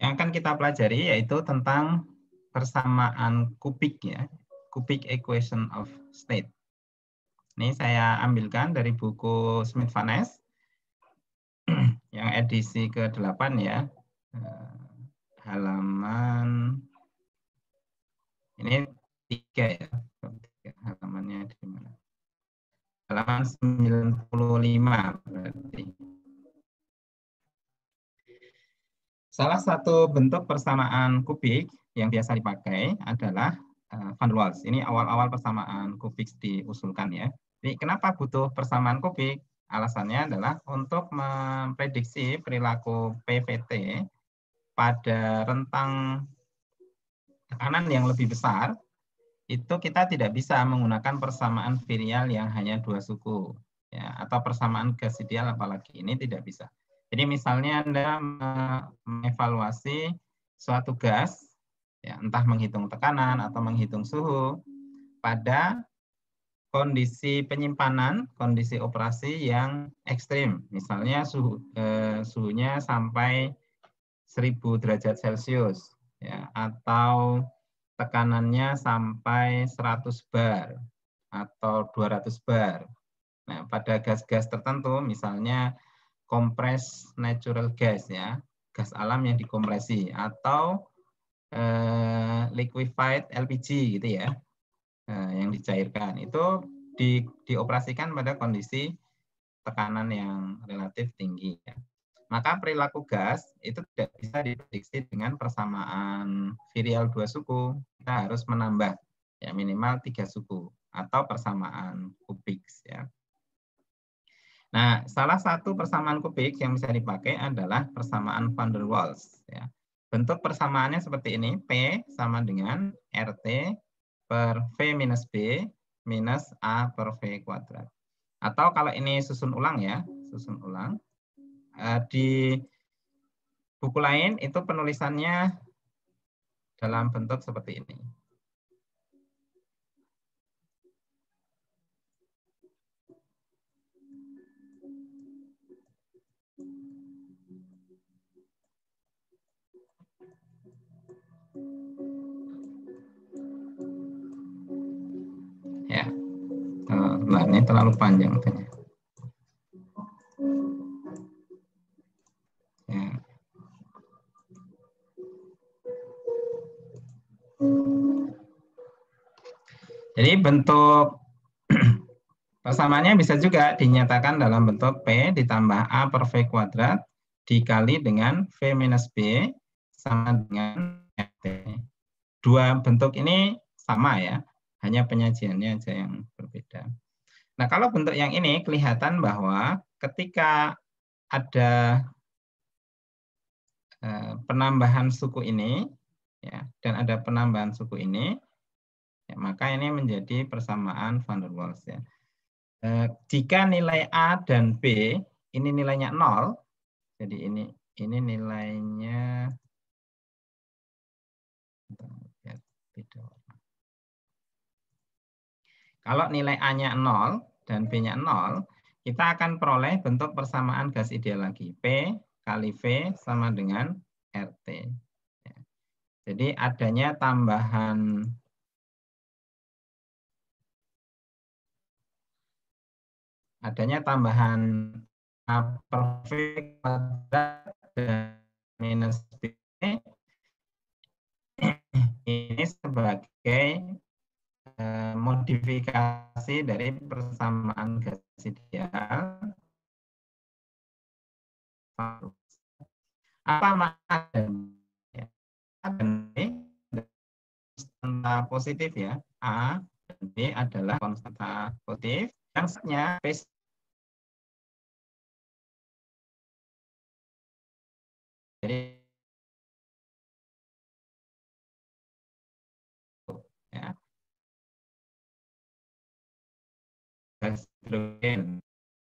Yang akan kita pelajari yaitu tentang persamaan kubik ya, kubik equation of state. Ini saya ambilkan dari buku Smith Vanes yang edisi ke-8 ya. Eh, halaman ini tiga ya. Halamannya di mana? Halaman sembilan puluh lima berarti. Salah satu bentuk persamaan kubik yang biasa dipakai adalah uh, van der Waals. Ini awal-awal persamaan kubik diusulkan ya. Jadi kenapa butuh persamaan kubik? Alasannya adalah untuk memprediksi perilaku PVT pada rentang tekanan yang lebih besar, itu kita tidak bisa menggunakan persamaan virial yang hanya dua suku. Ya, atau persamaan gas ideal apalagi ini tidak bisa. Jadi misalnya Anda mengevaluasi suatu gas, ya, entah menghitung tekanan atau menghitung suhu, pada kondisi penyimpanan, kondisi operasi yang ekstrim. Misalnya suhu, eh, suhunya sampai 1000 derajat Celcius ya, atau tekanannya sampai 100 bar atau 200 bar. Nah, pada gas-gas tertentu misalnya kompres natural gas ya, gas alam yang dikompresi atau eh, liquefied LPG gitu ya, eh, yang dicairkan itu di, dioperasikan pada kondisi tekanan yang relatif tinggi ya. Maka perilaku gas itu tidak bisa diprediksi dengan persamaan virial dua suku. Kita harus menambah ya minimal tiga suku atau persamaan kubik ya. Nah, salah satu persamaan kubik yang bisa dipakai adalah persamaan van der Waals. Ya. Bentuk persamaannya seperti ini, P sama dengan RT per V minus B minus A per V kuadrat. Atau kalau ini susun ulang ya, susun ulang. E, di buku lain itu penulisannya dalam bentuk seperti ini. Nah, ini terlalu panjang tanya. Ya. Jadi bentuk persamaannya bisa juga dinyatakan dalam bentuk P ditambah A per V kuadrat dikali dengan V minus B sama dengan T. Dua bentuk ini sama ya, hanya penyajiannya aja yang berbeda. Nah, kalau bentuk yang ini kelihatan bahwa ketika ada eh, penambahan suku ini ya dan ada penambahan suku ini ya, maka ini menjadi persamaan van der Waals ya. Eh, jika nilai A dan B ini nilainya nol jadi ini ini nilainya kalau nilai A-nya 0 dan b nya 0, kita akan peroleh bentuk persamaan gas ideal lagi. P kali V sama dengan RT. Ya. Jadi adanya tambahan adanya tambahan A per minus B ini sebagai Eh, modifikasi dari persamaan gas ideal. Apa makna dan konstanta positif ya A dan B adalah konstanta positif yang sebenarnya jadi gas hidrogen,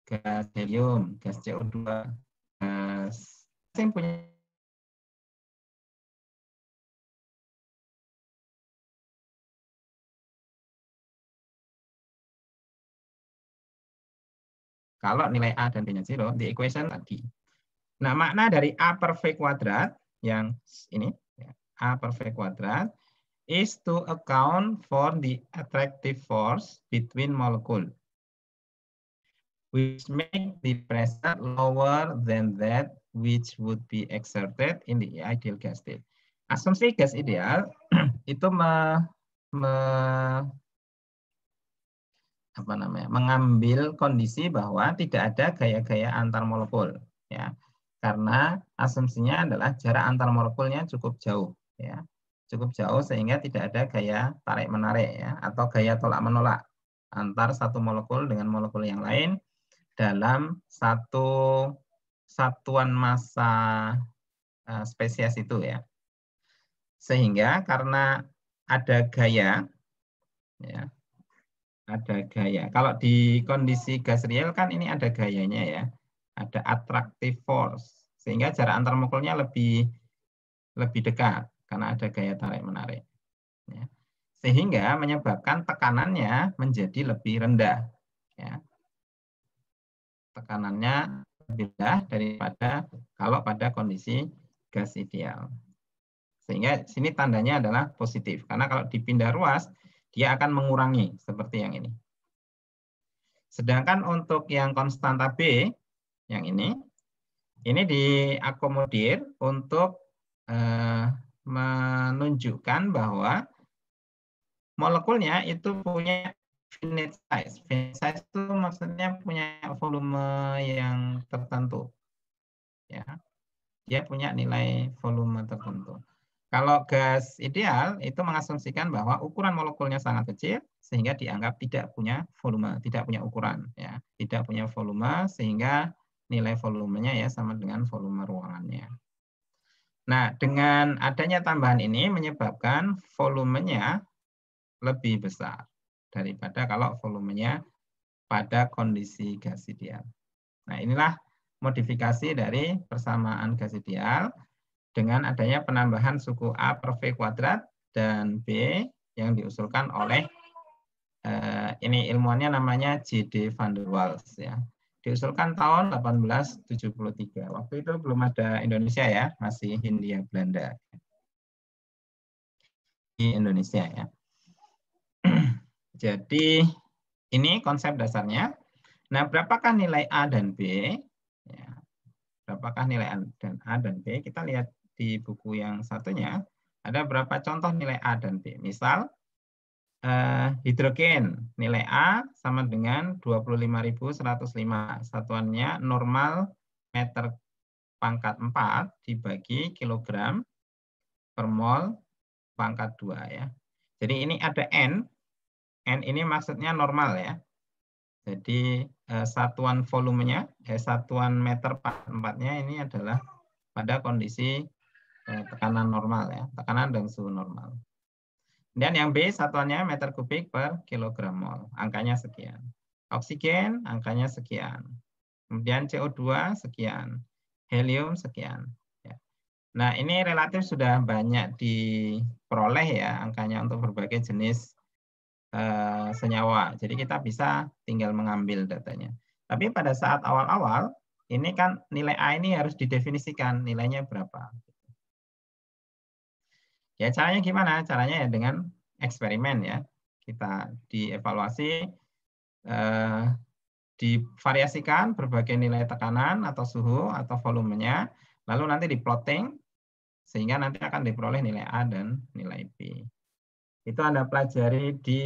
gas helium, gas CO2, gas yang punya Kalau nilai A dan B-nya 0, di equation tadi. Nah, makna dari A per V kuadrat yang ini, ya, A per V kuadrat, is to account for the attractive force between molecule which make the pressure lower than that which would be exerted in the ideal gas state. Asumsi gas ideal itu me, me, apa namanya mengambil kondisi bahwa tidak ada gaya-gaya antar molekul ya karena asumsinya adalah jarak antar molekulnya cukup jauh ya cukup jauh sehingga tidak ada gaya tarik menarik ya atau gaya tolak menolak antar satu molekul dengan molekul yang lain dalam satu satuan massa eh, spesies itu ya. Sehingga karena ada gaya, ya, ada gaya. Kalau di kondisi gas real kan ini ada gayanya ya, ada attractive force. Sehingga jarak antar molekulnya lebih lebih dekat karena ada gaya tarik menarik. Ya. Sehingga menyebabkan tekanannya menjadi lebih rendah. Ya tekanannya rendah daripada kalau pada kondisi gas ideal. Sehingga sini tandanya adalah positif. Karena kalau dipindah ruas, dia akan mengurangi seperti yang ini. Sedangkan untuk yang konstanta B, yang ini, ini diakomodir untuk eh, menunjukkan bahwa molekulnya itu punya finite size. Finite size itu maksudnya punya volume yang tertentu. Ya. Dia punya nilai volume tertentu. Kalau gas ideal itu mengasumsikan bahwa ukuran molekulnya sangat kecil sehingga dianggap tidak punya volume, tidak punya ukuran, ya, tidak punya volume sehingga nilai volumenya ya sama dengan volume ruangannya. Nah, dengan adanya tambahan ini menyebabkan volumenya lebih besar daripada kalau volumenya pada kondisi gas ideal. Nah, inilah modifikasi dari persamaan gas ideal dengan adanya penambahan suku A per V kuadrat dan B yang diusulkan oleh eh, ini ilmuannya namanya J.D. van der Waals ya. Diusulkan tahun 1873. Waktu itu belum ada Indonesia ya, masih Hindia Belanda. Di Indonesia ya. Jadi ini konsep dasarnya. Nah, berapakah nilai A dan B? Ya, berapakah nilai A dan, A dan B? Kita lihat di buku yang satunya. Ada berapa contoh nilai A dan B? Misal, eh, hidrogen nilai A sama dengan 25.105. Satuannya normal meter pangkat 4 dibagi kilogram per mol pangkat 2 ya. Jadi ini ada N N ini maksudnya normal ya. Jadi eh, satuan volumenya, eh, satuan meter per empatnya ini adalah pada kondisi eh, tekanan normal ya, tekanan dan suhu normal. Dan yang B satuannya meter kubik per kilogram mol, angkanya sekian. Oksigen angkanya sekian. Kemudian CO2 sekian, helium sekian. Ya. Nah ini relatif sudah banyak diperoleh ya angkanya untuk berbagai jenis Eh, senyawa. Jadi kita bisa tinggal mengambil datanya. Tapi pada saat awal-awal, ini kan nilai A ini harus didefinisikan nilainya berapa. Ya caranya gimana? Caranya ya dengan eksperimen ya. Kita dievaluasi, eh, divariasikan berbagai nilai tekanan atau suhu atau volumenya, lalu nanti diplotting, sehingga nanti akan diperoleh nilai A dan nilai B itu Anda pelajari di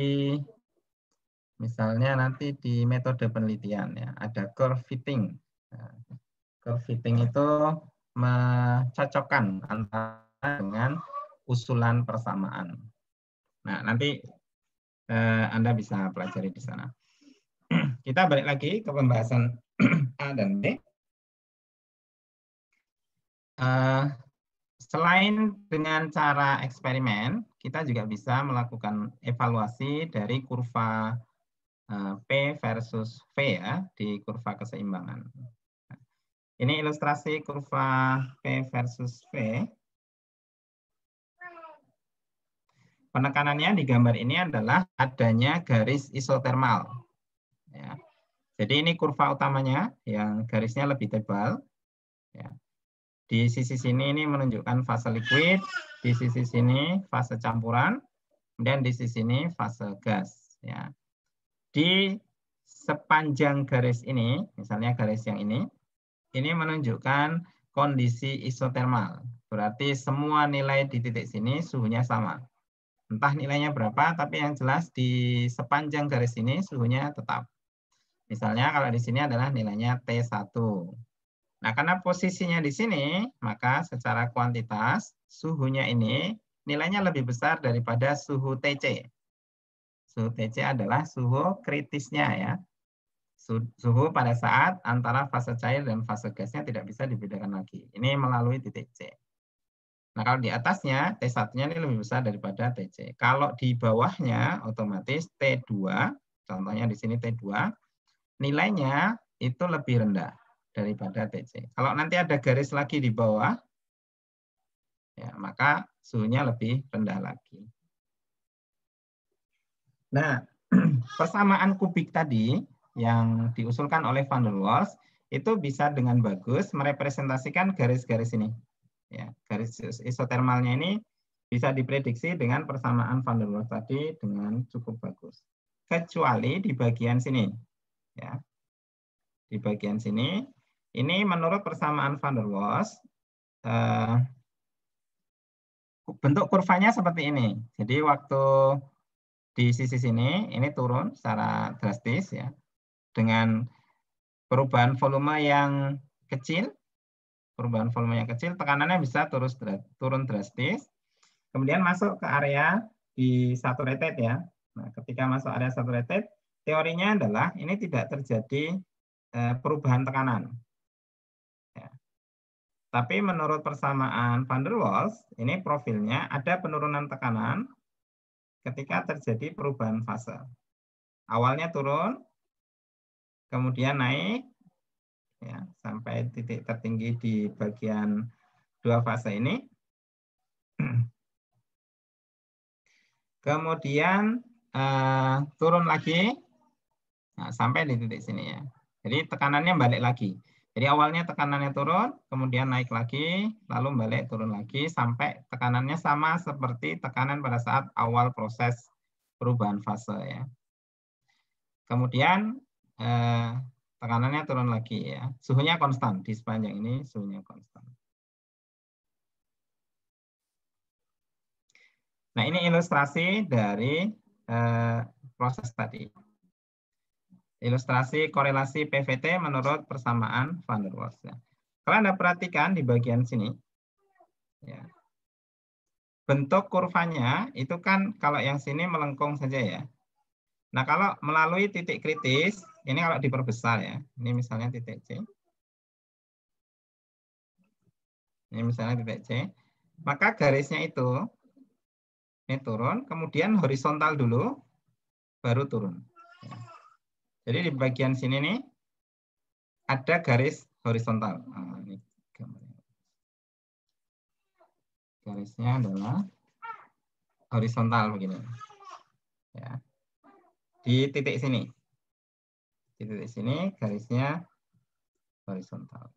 misalnya nanti di metode penelitian ya ada curve fitting. Nah, curve fitting itu mencocokkan antara dengan usulan persamaan. Nah, nanti eh, Anda bisa pelajari di sana. Kita balik lagi ke pembahasan A dan B. Uh, Selain dengan cara eksperimen, kita juga bisa melakukan evaluasi dari kurva P eh, versus V ya di kurva keseimbangan. Ini ilustrasi kurva P versus V. Penekanannya di gambar ini adalah adanya garis isotermal. Ya. Jadi ini kurva utamanya yang garisnya lebih tebal. Ya. Di sisi sini ini menunjukkan fase liquid, di sisi sini fase campuran, dan di sisi sini fase gas. Ya. Di sepanjang garis ini, misalnya garis yang ini, ini menunjukkan kondisi isotermal. Berarti semua nilai di titik sini suhunya sama. Entah nilainya berapa, tapi yang jelas di sepanjang garis ini suhunya tetap. Misalnya kalau di sini adalah nilainya T1. Nah, karena posisinya di sini, maka secara kuantitas suhunya ini nilainya lebih besar daripada suhu TC. Suhu TC adalah suhu kritisnya ya. Suhu pada saat antara fase cair dan fase gasnya tidak bisa dibedakan lagi. Ini melalui titik C. Nah, kalau di atasnya, T1-nya ini lebih besar daripada TC. Kalau di bawahnya, otomatis T2, contohnya di sini T2, nilainya itu lebih rendah daripada TC. Kalau nanti ada garis lagi di bawah, ya, maka suhunya lebih rendah lagi. Nah, persamaan kubik tadi yang diusulkan oleh Van der Waals itu bisa dengan bagus merepresentasikan garis-garis ini. Ya, garis isotermalnya ini bisa diprediksi dengan persamaan Van der Waals tadi dengan cukup bagus. Kecuali di bagian sini. Ya. Di bagian sini ini menurut persamaan van der Waals, eh, bentuk kurvanya seperti ini. Jadi waktu di sisi sini, ini turun secara drastis ya. Dengan perubahan volume yang kecil, perubahan volume yang kecil, tekanannya bisa terus turun drastis. Kemudian masuk ke area di saturated ya. Nah, ketika masuk area saturated, teorinya adalah ini tidak terjadi eh, perubahan tekanan. Tapi menurut persamaan van der Waals, ini profilnya ada penurunan tekanan ketika terjadi perubahan fase. Awalnya turun, kemudian naik ya, sampai titik tertinggi di bagian dua fase ini. Kemudian eh, turun lagi nah, sampai di titik sini ya. Jadi tekanannya balik lagi. Jadi awalnya tekanannya turun, kemudian naik lagi, lalu balik turun lagi sampai tekanannya sama seperti tekanan pada saat awal proses perubahan fase ya. Kemudian eh, tekanannya turun lagi ya. Suhunya konstan di sepanjang ini suhunya konstan. Nah, ini ilustrasi dari eh, proses tadi ilustrasi korelasi PVT menurut persamaan van der Waals. Kalian ya. Kalau perhatikan di bagian sini, ya, bentuk kurvanya itu kan kalau yang sini melengkung saja ya. Nah kalau melalui titik kritis, ini kalau diperbesar ya, ini misalnya titik C. Ini misalnya titik C. Maka garisnya itu, ini turun, kemudian horizontal dulu, baru turun. Ya. Jadi di bagian sini nih ada garis horizontal. Nah, ini Garisnya adalah horizontal begini. Ya. Di titik sini. Di titik sini garisnya horizontal.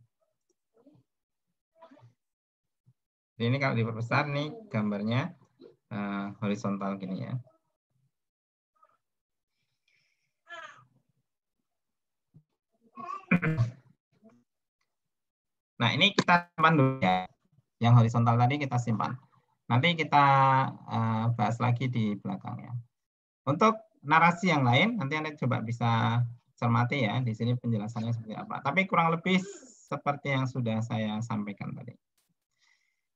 Jadi ini kalau diperbesar nih gambarnya uh, horizontal gini ya. Nah, ini kita simpan dulu ya. Yang horizontal tadi kita simpan. Nanti kita uh, bahas lagi di belakang ya. Untuk narasi yang lain, nanti Anda coba bisa cermati ya. Di sini penjelasannya seperti apa. Tapi kurang lebih seperti yang sudah saya sampaikan tadi.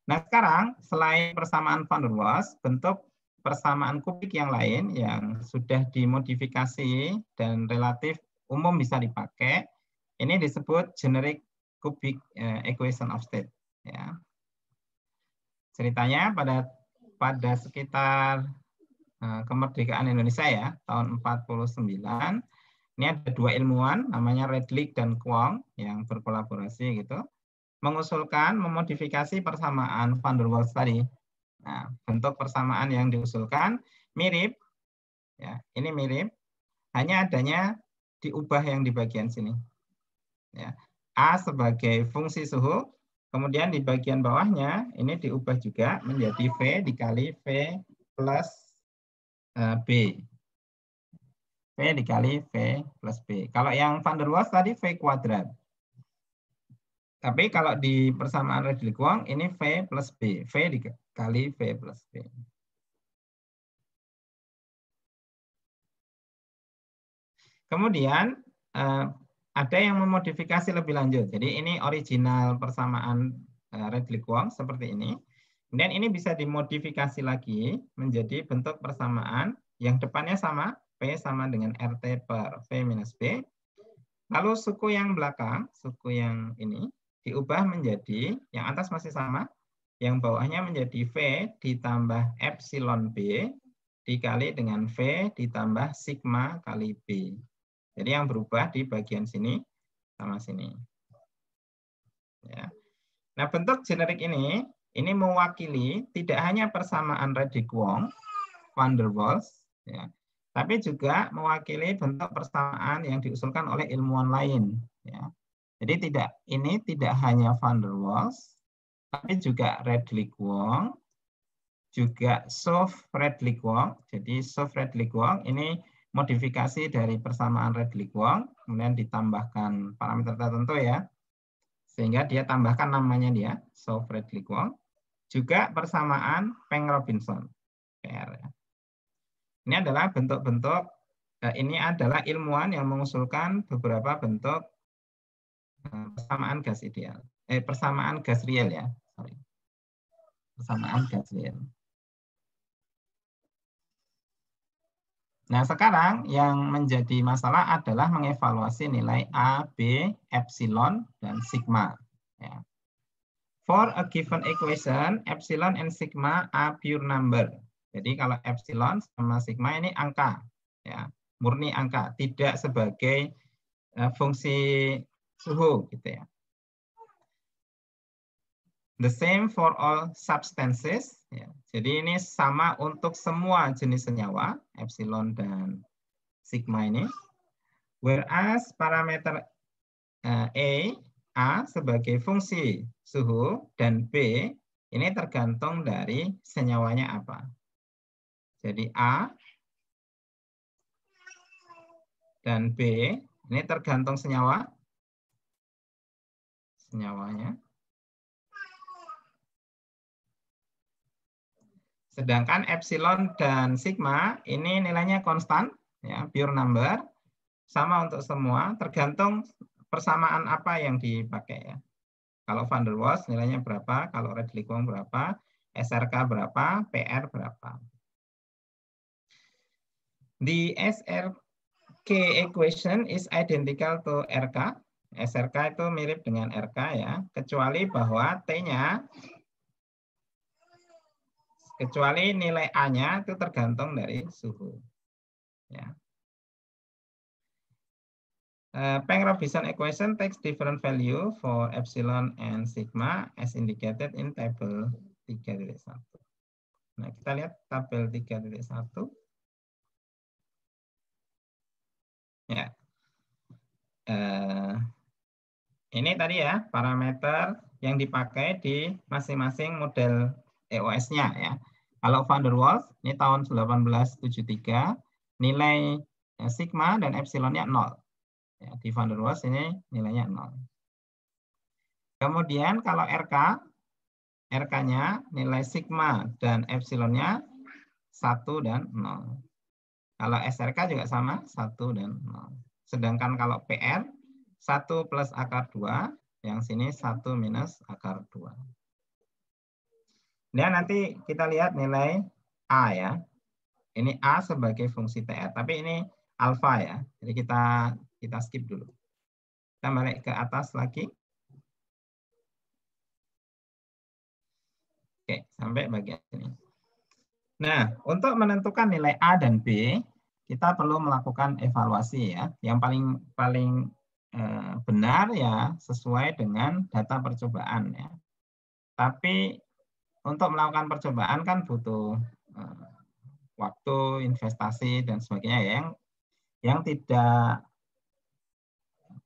Nah, sekarang selain persamaan van der Waals, bentuk persamaan kubik yang lain yang sudah dimodifikasi dan relatif umum bisa dipakai ini disebut generic cubic eh, equation of state. Ya. Ceritanya pada pada sekitar eh, kemerdekaan Indonesia ya tahun 49 ini ada dua ilmuwan namanya Redlich dan Kwong yang berkolaborasi gitu mengusulkan memodifikasi persamaan van der Waals tadi. Nah, bentuk persamaan yang diusulkan mirip ya, ini mirip hanya adanya diubah yang di bagian sini. Ya. A sebagai fungsi suhu, kemudian di bagian bawahnya ini diubah juga menjadi V dikali V plus e, B. V dikali V plus B. Kalau yang van der Waals tadi V kuadrat. Tapi kalau di persamaan Redli Kuang ini V plus B. V dikali V plus B. Kemudian e, ada yang memodifikasi lebih lanjut. Jadi ini original persamaan eh, Redlich Wong seperti ini. Kemudian ini bisa dimodifikasi lagi menjadi bentuk persamaan yang depannya sama, P sama dengan RT per V minus B. Lalu suku yang belakang, suku yang ini, diubah menjadi, yang atas masih sama, yang bawahnya menjadi V ditambah epsilon B dikali dengan V ditambah sigma kali B. Jadi yang berubah di bagian sini sama sini. Ya. Nah, bentuk generik ini ini mewakili tidak hanya persamaan Radik Wong, van der Waals, ya, tapi juga mewakili bentuk persamaan yang diusulkan oleh ilmuwan lain. Ya. Jadi tidak ini tidak hanya van der Waals, tapi juga Radik Wong, juga soft Radik Wong. Jadi soft Radik Wong ini modifikasi dari persamaan Redlich Wong, kemudian ditambahkan parameter tertentu ya, sehingga dia tambahkan namanya dia, so Redlich Wong, juga persamaan Peng Robinson, PR. Ya. Ini adalah bentuk-bentuk, eh, ini adalah ilmuwan yang mengusulkan beberapa bentuk eh, persamaan gas ideal, eh persamaan gas real ya, sorry, persamaan gas real. Nah, sekarang yang menjadi masalah adalah mengevaluasi nilai A, B, epsilon, dan sigma. Ya. For a given equation, epsilon and sigma are pure number. Jadi kalau epsilon sama sigma ini angka, ya murni angka, tidak sebagai uh, fungsi suhu gitu ya. The same for all substances. Ya, jadi ini sama untuk semua jenis senyawa, epsilon dan sigma ini. Whereas parameter uh, A, A sebagai fungsi suhu, dan B ini tergantung dari senyawanya apa. Jadi A dan B ini tergantung senyawa senyawanya. Sedangkan epsilon dan sigma ini nilainya konstan, ya, pure number, sama untuk semua, tergantung persamaan apa yang dipakai. Ya. Kalau van der Waals nilainya berapa, kalau Redlich Wong berapa, SRK berapa, PR berapa. The SRK equation is identical to RK. SRK itu mirip dengan RK ya, kecuali bahwa T-nya kecuali nilai A-nya itu tergantung dari suhu. Ya. Uh, eh, Peng-Robinson equation takes different value for epsilon and sigma as indicated in table 3.1. Nah, kita lihat tabel 3.1. Ya. Uh, ini tadi ya parameter yang dipakai di masing-masing model EOS-nya ya. Kalau van der Waals ini tahun 1873 nilai ya, sigma dan epsilonnya 0. Ya, di van der Waals ini nilainya 0. Kemudian kalau RK, RK-nya nilai sigma dan epsilonnya 1 dan 0. Kalau SRK juga sama, 1 dan 0. Sedangkan kalau PR, 1 plus akar 2, yang sini 1 minus akar 2. Ya, nanti kita lihat nilai A ya. Ini A sebagai fungsi TR, tapi ini alfa ya. Jadi kita kita skip dulu. Kita balik ke atas lagi. Oke, sampai bagian ini. Nah, untuk menentukan nilai A dan B, kita perlu melakukan evaluasi ya. Yang paling paling eh, benar ya sesuai dengan data percobaan ya. Tapi untuk melakukan percobaan kan butuh eh, waktu, investasi dan sebagainya yang yang tidak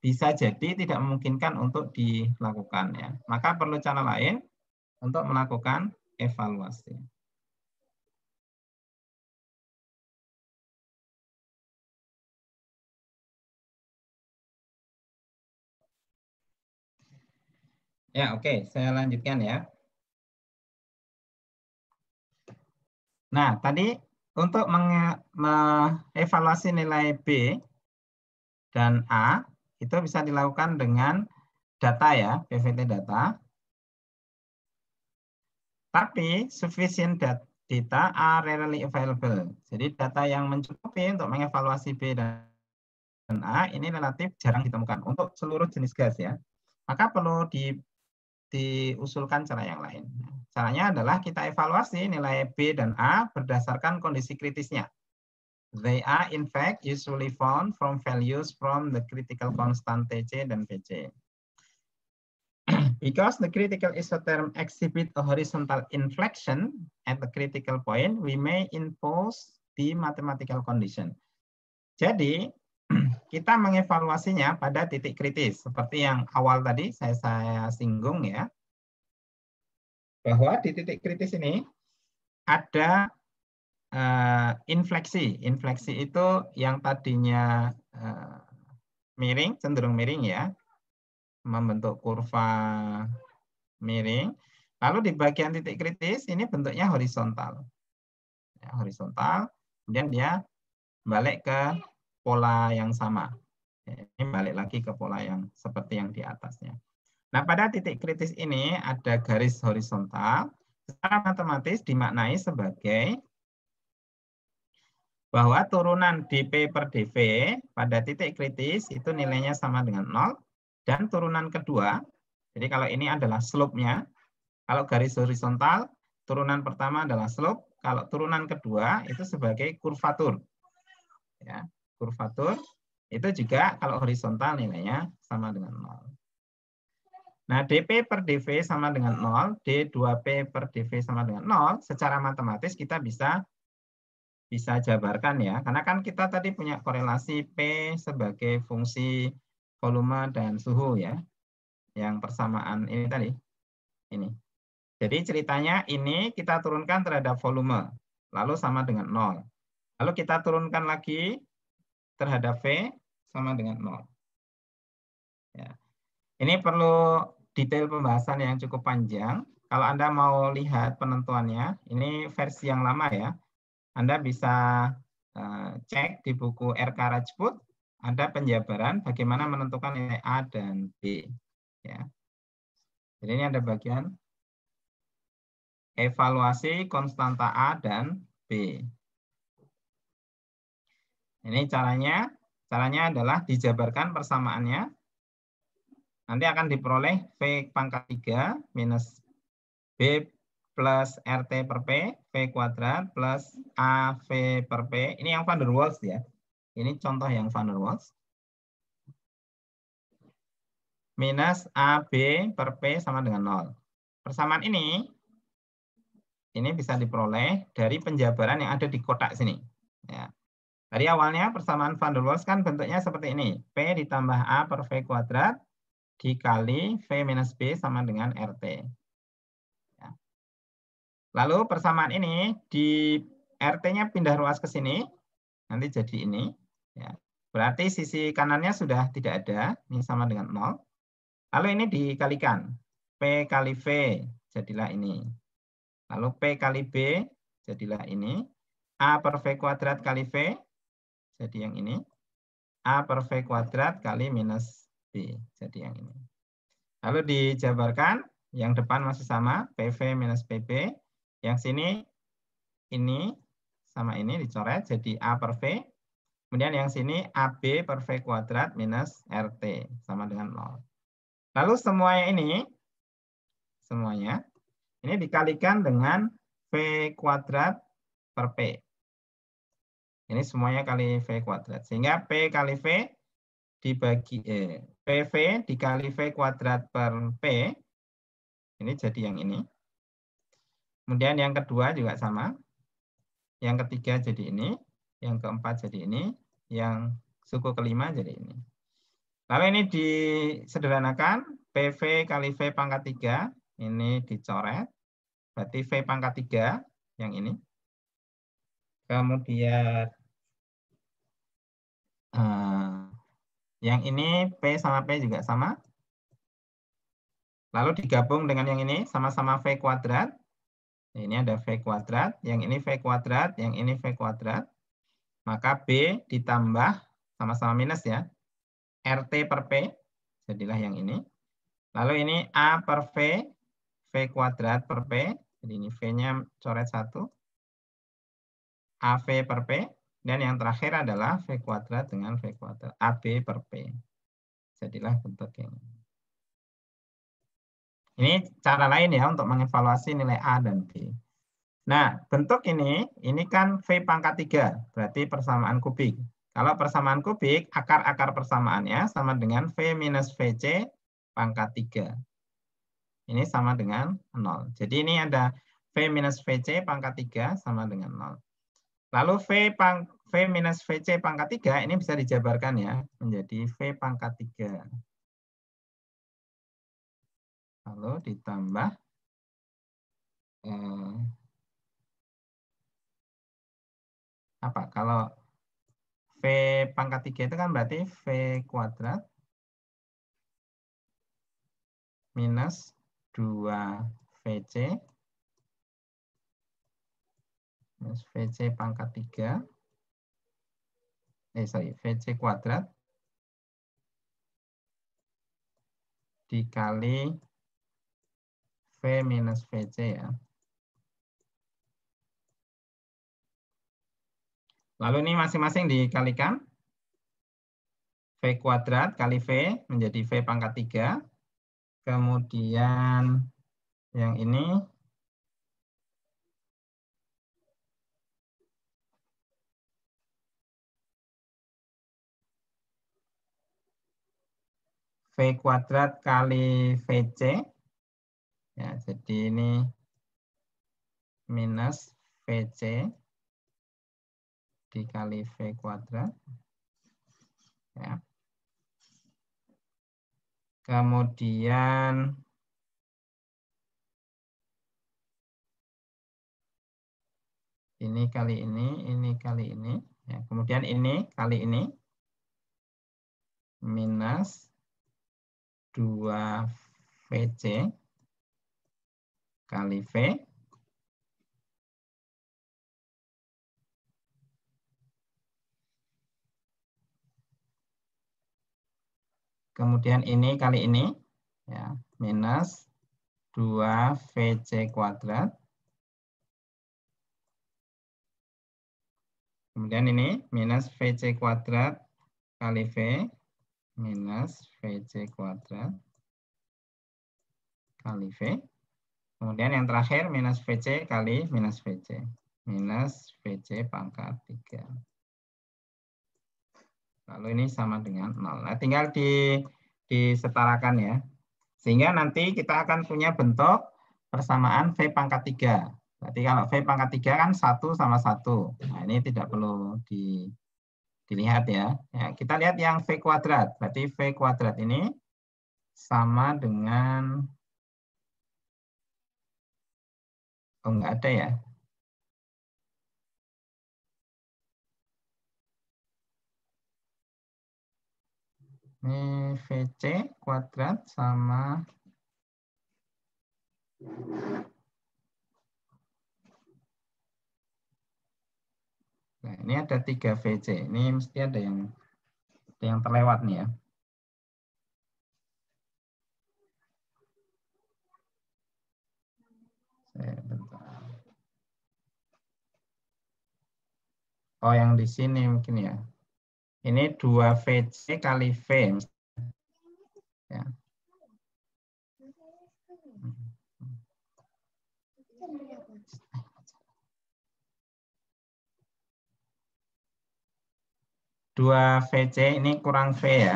bisa jadi tidak memungkinkan untuk dilakukan ya. Maka perlu cara lain untuk melakukan evaluasi. Ya, oke, okay. saya lanjutkan ya. Nah, tadi untuk mengevaluasi nilai B dan A, itu bisa dilakukan dengan data ya, PVT data. Tapi sufficient data are rarely available. Jadi data yang mencukupi untuk mengevaluasi B dan A ini relatif jarang ditemukan untuk seluruh jenis gas ya. Maka perlu di, diusulkan cara yang lain. Caranya adalah kita evaluasi nilai B dan A berdasarkan kondisi kritisnya. They are in fact usually found from values from the critical constant TC dan PC. Because the critical isotherm exhibit a horizontal inflection at the critical point, we may impose the mathematical condition. Jadi, kita mengevaluasinya pada titik kritis seperti yang awal tadi saya saya singgung ya bahwa di titik kritis ini ada uh, infleksi. Infleksi itu yang tadinya uh, miring, cenderung miring ya, membentuk kurva miring. Lalu di bagian titik kritis ini bentuknya horizontal. Ya, horizontal, kemudian dia balik ke pola yang sama. Ini balik lagi ke pola yang seperti yang di atasnya. Nah, pada titik kritis ini ada garis horizontal, secara matematis dimaknai sebagai bahwa turunan dp per dv pada titik kritis itu nilainya sama dengan 0, dan turunan kedua, jadi kalau ini adalah slope-nya, kalau garis horizontal, turunan pertama adalah slope, kalau turunan kedua itu sebagai kurvatur. Ya, kurvatur itu juga kalau horizontal nilainya sama dengan 0. Nah, DP per DV sama dengan 0, D2P per DV sama dengan 0, secara matematis kita bisa bisa jabarkan ya. Karena kan kita tadi punya korelasi P sebagai fungsi volume dan suhu ya. Yang persamaan ini tadi. Ini. Jadi ceritanya ini kita turunkan terhadap volume, lalu sama dengan 0. Lalu kita turunkan lagi terhadap V sama dengan 0. Ya. Ini perlu detail pembahasan yang cukup panjang. Kalau Anda mau lihat penentuannya, ini versi yang lama ya. Anda bisa uh, cek di buku RK Rajput, ada penjabaran bagaimana menentukan nilai A dan B. Ya. Jadi ini ada bagian evaluasi konstanta A dan B. Ini caranya, caranya adalah dijabarkan persamaannya Nanti akan diperoleh V pangkat 3 minus B plus RT per P, V kuadrat plus AV per P. Ini yang Van der Waals ya. Ini contoh yang Van der Waals. Minus AB per P sama dengan 0. Persamaan ini, ini bisa diperoleh dari penjabaran yang ada di kotak sini. Ya. Tadi awalnya persamaan Van der Waals kan bentuknya seperti ini. P ditambah A per V kuadrat dikali V minus B sama dengan RT. Ya. Lalu persamaan ini di RT-nya pindah ruas ke sini, nanti jadi ini. Ya. Berarti sisi kanannya sudah tidak ada, ini sama dengan 0. Lalu ini dikalikan, P kali V jadilah ini. Lalu P kali B jadilah ini. A per V kuadrat kali V jadi yang ini. A per V kuadrat kali minus B. Jadi yang ini. Lalu dijabarkan, yang depan masih sama, PV minus PP. Yang sini, ini sama ini dicoret, jadi A per V. Kemudian yang sini, AB per V kuadrat minus RT, sama dengan 0. Lalu semuanya ini, semuanya, ini dikalikan dengan V kuadrat per P. Ini semuanya kali V kuadrat. Sehingga P kali V dibagi, eh, PV dikali V kuadrat per P. Ini jadi yang ini. Kemudian yang kedua juga sama. Yang ketiga jadi ini. Yang keempat jadi ini. Yang suku kelima jadi ini. Lalu ini disederhanakan. PV kali V pangkat 3. Ini dicoret. Berarti V pangkat 3 yang ini. Kemudian uh, yang ini P sama P juga sama. Lalu digabung dengan yang ini sama-sama V kuadrat. Ini ada V kuadrat, yang ini V kuadrat, yang ini V kuadrat. Maka B ditambah sama-sama minus ya. RT per P, jadilah yang ini. Lalu ini A per V, V kuadrat per P. Jadi ini V-nya coret satu. AV per P dan yang terakhir adalah V kuadrat dengan V kuadrat. AB per P. Jadilah bentuk yang ini. Ini cara lain ya untuk mengevaluasi nilai A dan B. Nah, bentuk ini, ini kan V pangkat 3, berarti persamaan kubik. Kalau persamaan kubik, akar-akar persamaannya sama dengan V minus VC pangkat 3. Ini sama dengan 0. Jadi ini ada V minus VC pangkat 3 sama dengan 0. Lalu V pang V minus VC pangkat 3 ini bisa dijabarkan ya menjadi V pangkat 3. Lalu ditambah eh, apa kalau V pangkat 3 itu kan berarti V kuadrat minus 2 VC Terus VC pangkat 3. Eh, sorry, VC kuadrat. Dikali V minus VC ya. Lalu ini masing-masing dikalikan. V kuadrat kali V menjadi V pangkat 3. Kemudian yang ini V kuadrat kali VC. Ya, jadi ini minus VC dikali V kuadrat. Ya. Kemudian ini kali ini, ini kali ini. Ya, kemudian ini kali ini minus 2VC kali V Kemudian ini kali ini ya minus 2VC kuadrat. Kemudian ini minus VC kuadrat kali V minus VC kuadrat kali V. Kemudian yang terakhir minus VC kali minus VC. Minus VC pangkat 3. Lalu ini sama dengan 0. Nah, tinggal di disetarakan ya. Sehingga nanti kita akan punya bentuk persamaan V pangkat 3. Berarti kalau V pangkat 3 kan 1 sama 1. Nah, ini tidak perlu di Dilihat ya. ya kita lihat yang V kuadrat. Berarti V kuadrat ini sama dengan... Oh, enggak ada ya. Ini VC kuadrat sama Nah, ini ada 3 VC. Ini mesti ada yang ada yang terlewat nih ya. bentar. Oh, yang di sini mungkin ya. Ini 2 VC kali V. Ya. Hmm. 2VC ini kurang V ya.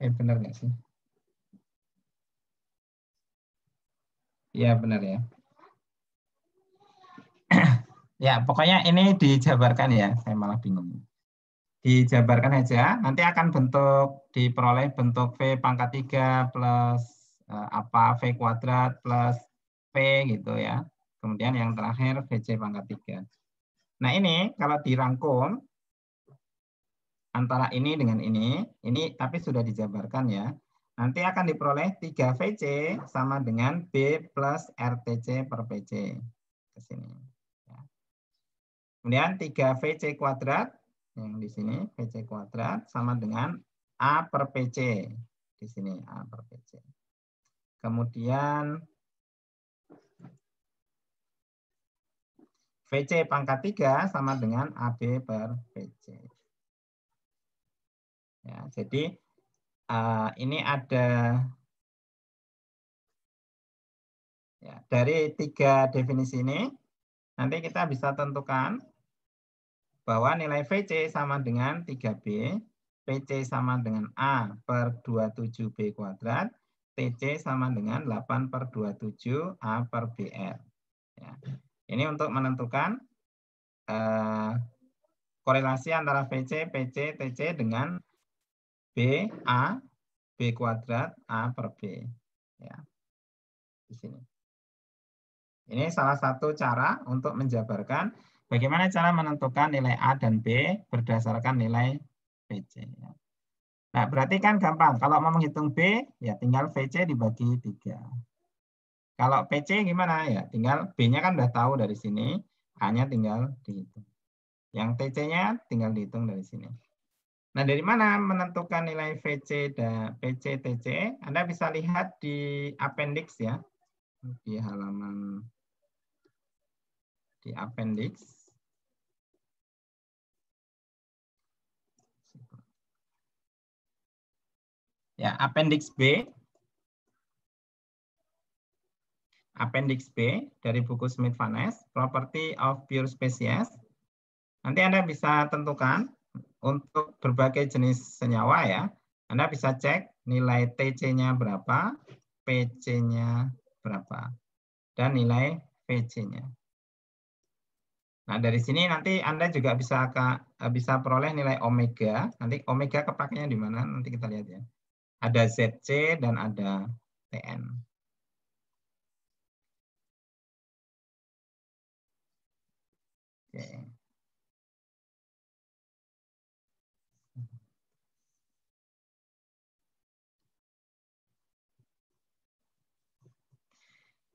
Eh benar nggak sih? Ya benar ya. ya pokoknya ini dijabarkan ya, saya malah bingung. Dijabarkan aja, nanti akan bentuk, diperoleh bentuk V pangkat 3 plus eh, apa V kuadrat plus P gitu ya. Kemudian yang terakhir VC pangkat 3. Nah ini kalau dirangkum antara ini dengan ini, ini tapi sudah dijabarkan ya. Nanti akan diperoleh 3VC sama dengan B plus RTC per VC. kesini ya. Kemudian 3VC kuadrat, yang di sini VC kuadrat sama dengan A per PC. Di sini A per PC. Kemudian VC pangkat 3 sama dengan AB per VC. Ya, jadi uh, ini ada ya, dari tiga definisi ini, nanti kita bisa tentukan bahwa nilai VC sama dengan 3B, PC sama dengan A per 27B kuadrat, TC sama dengan 8 per 27 A per BR. Ya. Ini untuk menentukan uh, korelasi antara VC, PC, TC dengan B, A, B kuadrat, A per B. Ya. Di sini. Ini salah satu cara untuk menjabarkan bagaimana cara menentukan nilai A dan B berdasarkan nilai VC. Ya. Nah, berarti kan gampang. Kalau mau menghitung B, ya tinggal VC dibagi 3. Kalau PC gimana ya? Tinggal B-nya kan udah tahu dari sini, A-nya tinggal dihitung. Yang TC-nya tinggal dihitung dari sini. Nah, dari mana menentukan nilai VC dan PC TC? Anda bisa lihat di appendix ya. Di halaman di appendix. Ya, appendix B Appendix B dari buku Smith-Vanes, Property of Pure Species. Nanti Anda bisa tentukan untuk berbagai jenis senyawa ya. Anda bisa cek nilai TC-nya berapa, PC-nya berapa, dan nilai VC-nya. Nah, dari sini nanti Anda juga bisa bisa peroleh nilai omega. Nanti omega kepakainya di mana? Nanti kita lihat ya. Ada ZC dan ada TN. Oke. Okay.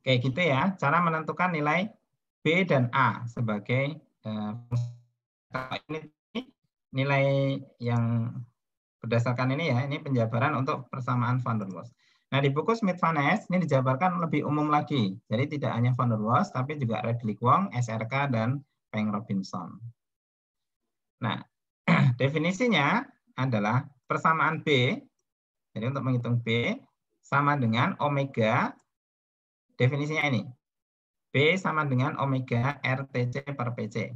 Kayak gitu ya, cara menentukan nilai B dan A sebagai eh, ini nilai yang berdasarkan ini ya, ini penjabaran untuk persamaan van der Waals. Nah, di buku Smith Van Ness ini dijabarkan lebih umum lagi. Jadi tidak hanya van der Waals tapi juga Redlich-Wong, SRK dan Peng Robinson. Nah, definisinya adalah persamaan B, jadi untuk menghitung B, sama dengan omega, definisinya ini, B sama dengan omega RTC per PC.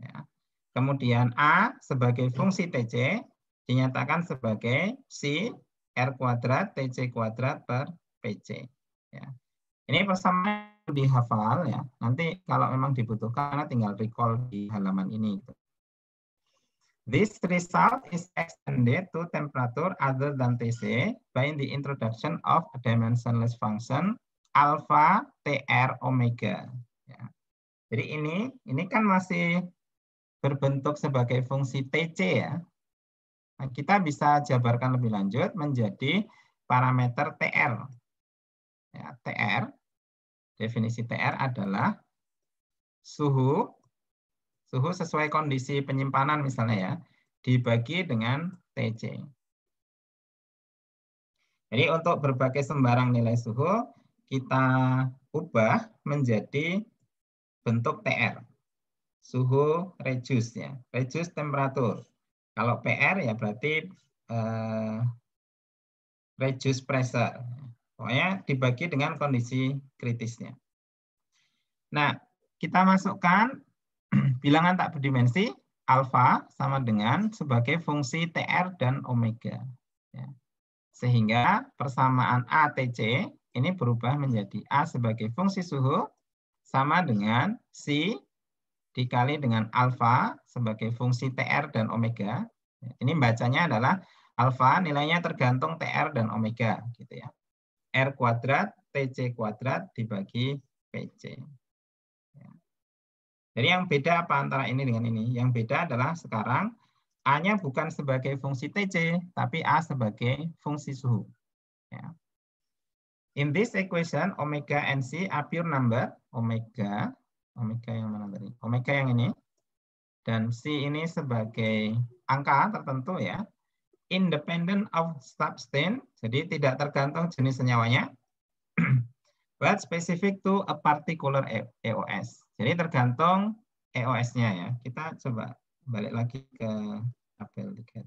Ya. Kemudian A sebagai fungsi TC dinyatakan sebagai C R kuadrat TC kuadrat per PC. Ya. Ini persamaan dihafal ya. Nanti kalau memang dibutuhkan tinggal recall di halaman ini. itu This result is extended to temperature other than Tc by the introduction of a dimensionless function alpha TR omega. Ya. Jadi ini ini kan masih berbentuk sebagai fungsi Tc ya. Nah, kita bisa jabarkan lebih lanjut menjadi parameter TR. Ya, TR Definisi TR adalah suhu suhu sesuai kondisi penyimpanan misalnya ya dibagi dengan TC. Jadi untuk berbagai sembarang nilai suhu kita ubah menjadi bentuk TR. Suhu reduce ya, reduce temperatur. Kalau PR ya berarti eh, reduce pressure. Pokoknya dibagi dengan kondisi kritisnya. Nah, kita masukkan bilangan tak berdimensi alfa sama dengan sebagai fungsi TR dan omega. Ya. Sehingga persamaan ATC ini berubah menjadi A sebagai fungsi suhu sama dengan C dikali dengan alfa sebagai fungsi TR dan omega. Ya, ini bacanya adalah alfa nilainya tergantung TR dan omega gitu ya. R kuadrat TC kuadrat dibagi PC. Ya. Jadi yang beda apa antara ini dengan ini? Yang beda adalah sekarang A-nya bukan sebagai fungsi TC, tapi A sebagai fungsi suhu. Ya. In this equation, omega and C are pure number. Omega, omega yang mana tadi? Omega yang ini. Dan C ini sebagai angka tertentu ya independent of substance, jadi tidak tergantung jenis senyawanya, but specific to a particular EOS. Jadi tergantung EOS-nya ya. Kita coba balik lagi ke tabel 3.1.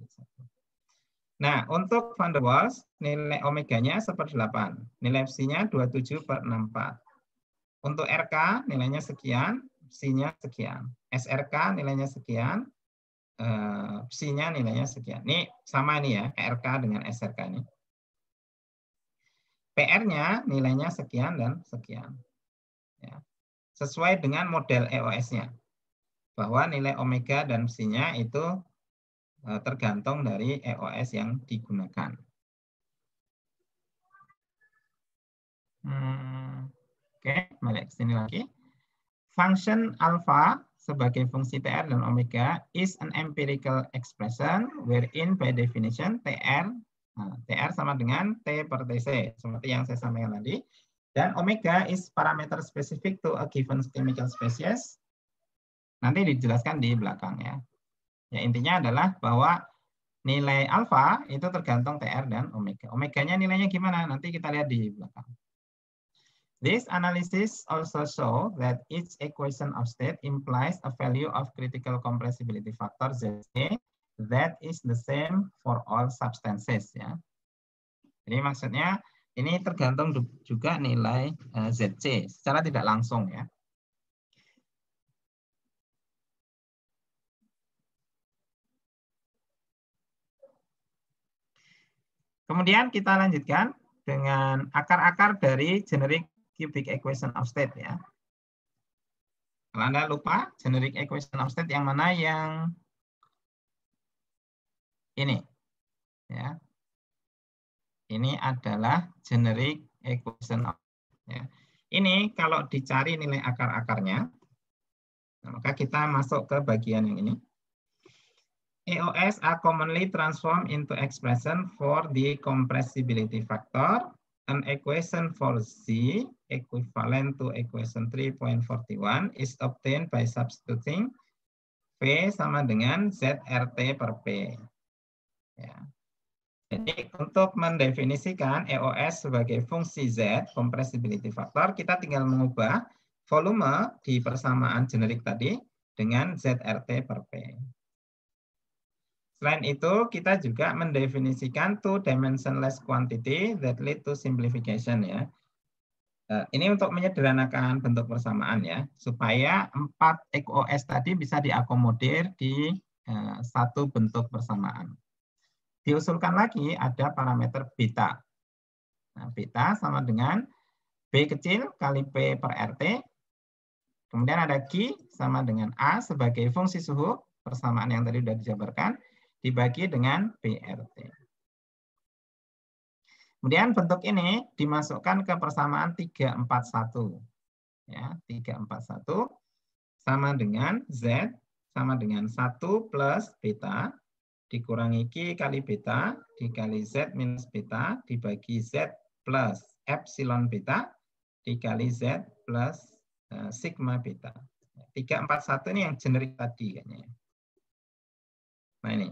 Nah, untuk van der Waals, nilai omeganya 1 per 8. Nilai fc nya 27 per 64. Untuk RK, nilainya sekian. fc nya sekian. SRK, nilainya sekian psi eh, psinya nilainya sekian. Ini sama nih ya, K.R.K dengan SRK ini. PR-nya nilainya sekian dan sekian. Ya. Sesuai dengan model EOS-nya. Bahwa nilai omega dan psinya itu eh, tergantung dari EOS yang digunakan. Hmm, Oke, okay, balik sini lagi. Function alpha sebagai fungsi TR dan omega is an empirical expression wherein by definition TR nah, TR sama dengan T per TC seperti yang saya sampaikan tadi dan omega is parameter specific to a given chemical species nanti dijelaskan di belakang ya ya intinya adalah bahwa nilai alfa itu tergantung TR dan omega omeganya nilainya gimana nanti kita lihat di belakang This analysis also show that each equation of state implies a value of critical compressibility factor ZC that is the same for all substances ya. Jadi maksudnya ini tergantung juga nilai eh, ZC secara tidak langsung ya. Kemudian kita lanjutkan dengan akar-akar dari generik cubic equation of state ya. Kalau Anda lupa, generic equation of state yang mana yang ini. Ya. Ini adalah generic equation of ya. Ini kalau dicari nilai akar-akarnya, nah, maka kita masuk ke bagian yang ini. EOS are commonly transformed into expression for the compressibility factor An equation for Z equivalent to equation 3.41 is obtained by substituting v sama dengan ZRT per P. Ya. Jadi untuk mendefinisikan EOS sebagai fungsi Z, compressibility factor, kita tinggal mengubah volume di persamaan generik tadi dengan ZRT per P. Selain itu, kita juga mendefinisikan two dimensionless quantity that lead to simplification ya. Eh, ini untuk menyederhanakan bentuk persamaan ya, supaya empat EOS tadi bisa diakomodir di eh, satu bentuk persamaan. Diusulkan lagi ada parameter beta. Nah, beta sama dengan B kecil kali P per RT. Kemudian ada Q sama dengan A sebagai fungsi suhu, persamaan yang tadi sudah dijabarkan dibagi dengan BRT. Kemudian bentuk ini dimasukkan ke persamaan 341. Ya, 341 sama dengan Z sama dengan 1 plus beta dikurangi Q kali beta dikali Z minus beta dibagi Z plus epsilon beta dikali Z plus eh, sigma beta. 341 ini yang generik tadi kayaknya. Ya. Nah ini,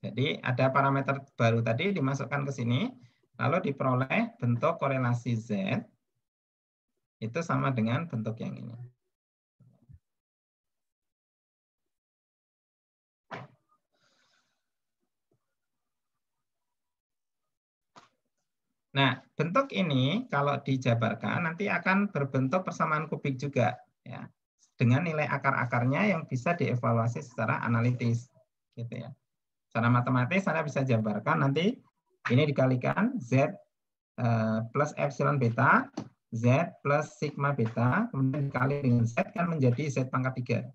jadi ada parameter baru tadi dimasukkan ke sini, lalu diperoleh bentuk korelasi Z itu sama dengan bentuk yang ini. Nah, bentuk ini kalau dijabarkan nanti akan berbentuk persamaan kubik juga ya. Dengan nilai akar-akarnya yang bisa dievaluasi secara analitis gitu ya. Secara matematis Anda bisa jabarkan nanti ini dikalikan Z eh, plus epsilon beta, Z plus sigma beta, kemudian dikali dengan Z kan menjadi Z pangkat 3.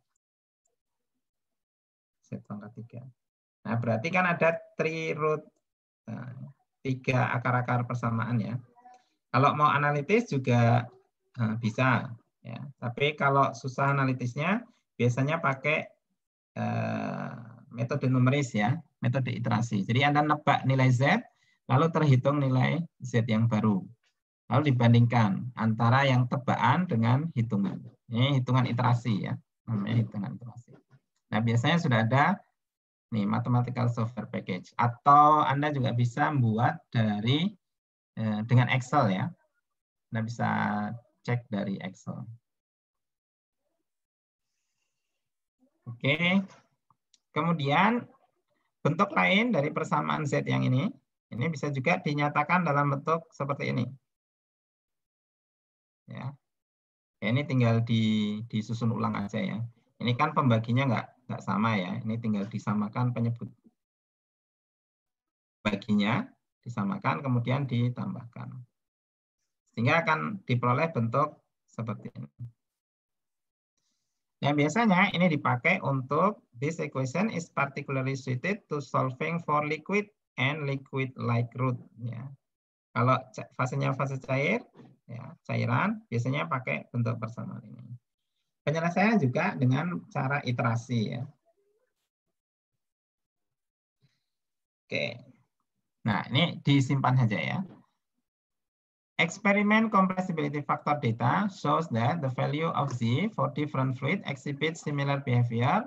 Z pangkat 3. Nah, berarti kan ada tri root nah, tiga akar-akar persamaan ya. Kalau mau analitis juga uh, bisa ya. Tapi kalau susah analitisnya biasanya pakai uh, metode numeris ya, metode iterasi. Jadi Anda nebak nilai Z, lalu terhitung nilai Z yang baru. Lalu dibandingkan antara yang tebakan dengan hitungan. Ini hitungan iterasi ya, namanya hitungan iterasi. Nah, biasanya sudah ada nih mathematical software package atau Anda juga bisa membuat dari eh, dengan Excel ya. Anda bisa cek dari Excel. Oke, Kemudian bentuk lain dari persamaan Z yang ini, ini bisa juga dinyatakan dalam bentuk seperti ini. Ya. Ini tinggal di, disusun ulang aja ya. Ini kan pembaginya nggak nggak sama ya. Ini tinggal disamakan penyebut baginya, disamakan kemudian ditambahkan. Sehingga akan diperoleh bentuk seperti ini. Yang biasanya ini dipakai untuk this equation is particularly suited to solving for liquid and liquid-like root. Ya. Kalau fasenya fase cair, ya, cairan biasanya pakai bentuk personal ini. Penyelesaian juga dengan cara iterasi ya. Oke. Nah, ini disimpan saja ya. Experiment compressibility factor data shows that the value of Z for different fluid exhibits similar behavior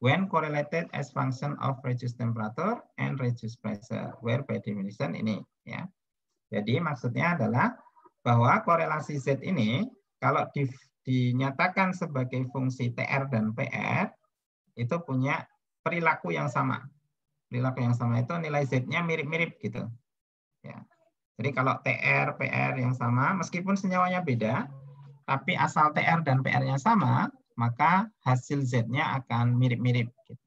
when correlated as function of reduced temperature and reduced pressure, where by definition ini. ya. Jadi maksudnya adalah bahwa korelasi Z ini kalau di, dinyatakan sebagai fungsi TR dan PR, itu punya perilaku yang sama. Perilaku yang sama itu nilai Z-nya mirip-mirip gitu. Ya. Jadi kalau TR, PR yang sama, meskipun senyawanya beda, tapi asal TR dan PR-nya sama, maka hasil Z-nya akan mirip-mirip. Gitu.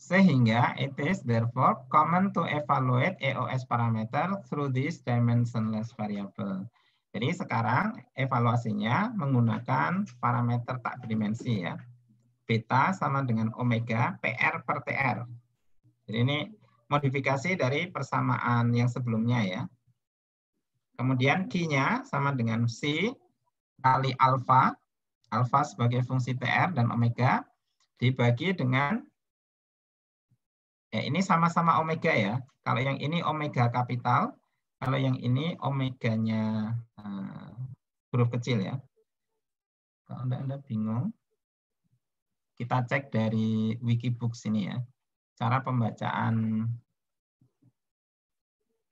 Sehingga it is therefore common to evaluate EOS parameter through this dimensionless variable. Jadi sekarang evaluasinya menggunakan parameter tak berdimensi ya. Beta sama dengan omega PR per TR. Jadi ini modifikasi dari persamaan yang sebelumnya ya. Kemudian Q-nya sama dengan C kali alfa, alfa sebagai fungsi PR dan omega, dibagi dengan, ya ini sama-sama omega ya. Kalau yang ini omega kapital, kalau yang ini omeganya uh, huruf kecil ya. Kalau Anda, Anda bingung, kita cek dari wiki books ini ya cara pembacaan.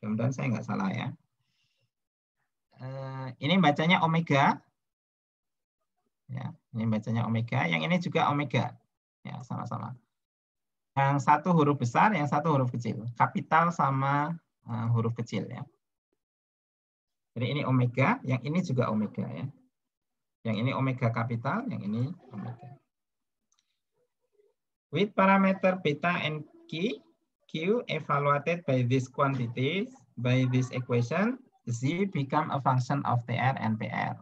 mudah saya nggak salah ya. Eh, ini bacanya omega. Ya, ini bacanya omega. Yang ini juga omega. Ya, sama-sama. Yang satu huruf besar, yang satu huruf kecil. Kapital sama eh, huruf kecil ya. Jadi ini omega, yang ini juga omega ya. Yang ini omega kapital, yang ini omega with parameter beta and Q, Q evaluated by this quantity by this equation, Z become a function of TR and PR.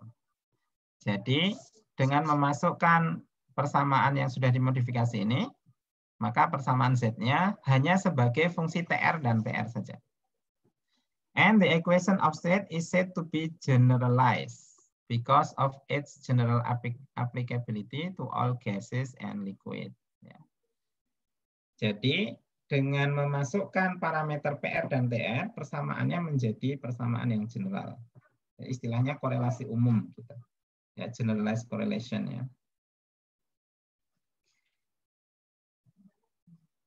Jadi, dengan memasukkan persamaan yang sudah dimodifikasi ini, maka persamaan Z-nya hanya sebagai fungsi TR dan PR saja. And the equation of Z is said to be generalized because of its general applicability to all gases and liquids. Jadi dengan memasukkan parameter PR dan TR, persamaannya menjadi persamaan yang general. Ya, istilahnya korelasi umum. Gitu. Ya, generalized correlation ya.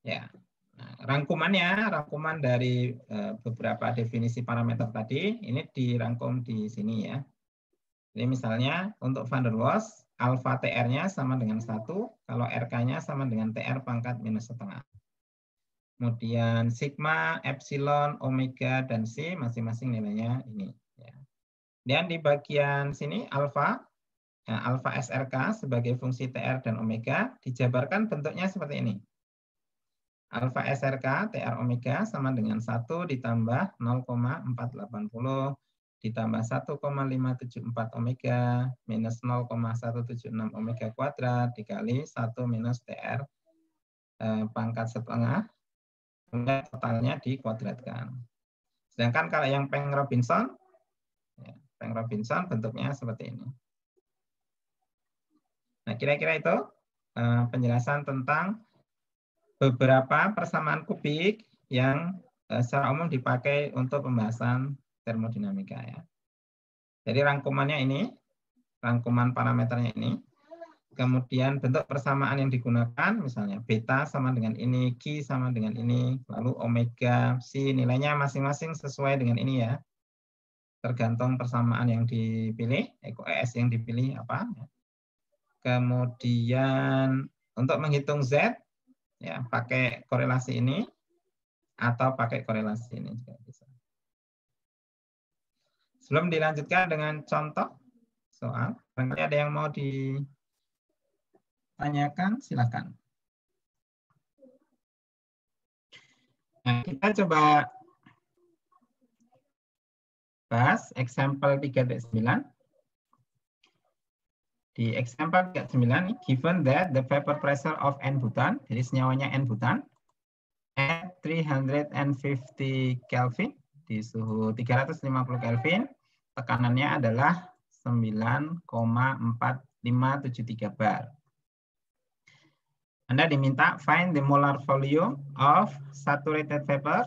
Ya, nah, rangkumannya, rangkuman dari eh, beberapa definisi parameter tadi, ini dirangkum di sini ya. Ini misalnya untuk van der Waals, alfa TR-nya sama dengan 1, kalau RK-nya sama dengan TR pangkat minus setengah. Kemudian sigma, epsilon, omega, dan C masing-masing nilainya ini. Ya. Dan di bagian sini alfa, nah, alfa SRK sebagai fungsi TR dan omega dijabarkan bentuknya seperti ini. Alfa SRK TR omega sama dengan 1 ditambah 0,480 ditambah 1,574 omega minus 0,176 omega kuadrat dikali 1 minus TR eh, pangkat setengah totalnya dikuadratkan. Sedangkan kalau yang Peng Robinson, ya, Peng Robinson bentuknya seperti ini. Nah, kira-kira itu eh, penjelasan tentang beberapa persamaan kubik yang eh, secara umum dipakai untuk pembahasan termodinamika ya. Jadi rangkumannya ini, rangkuman parameternya ini, kemudian bentuk persamaan yang digunakan, misalnya beta sama dengan ini, Q sama dengan ini, lalu omega, si nilainya masing-masing sesuai dengan ini ya. Tergantung persamaan yang dipilih, ES eh, yang dipilih apa. Ya. Kemudian untuk menghitung Z, ya pakai korelasi ini, atau pakai korelasi ini. Sebelum dilanjutkan dengan contoh soal, barangkali ada yang mau ditanyakan, silakan. Nah, kita coba bahas example 39. Di example 39, given that the vapor pressure of N butan, jadi senyawanya N butan, at 350 Kelvin, di suhu 350 Kelvin, tekanannya adalah 9,4573 bar. Anda diminta find the molar volume of saturated vapor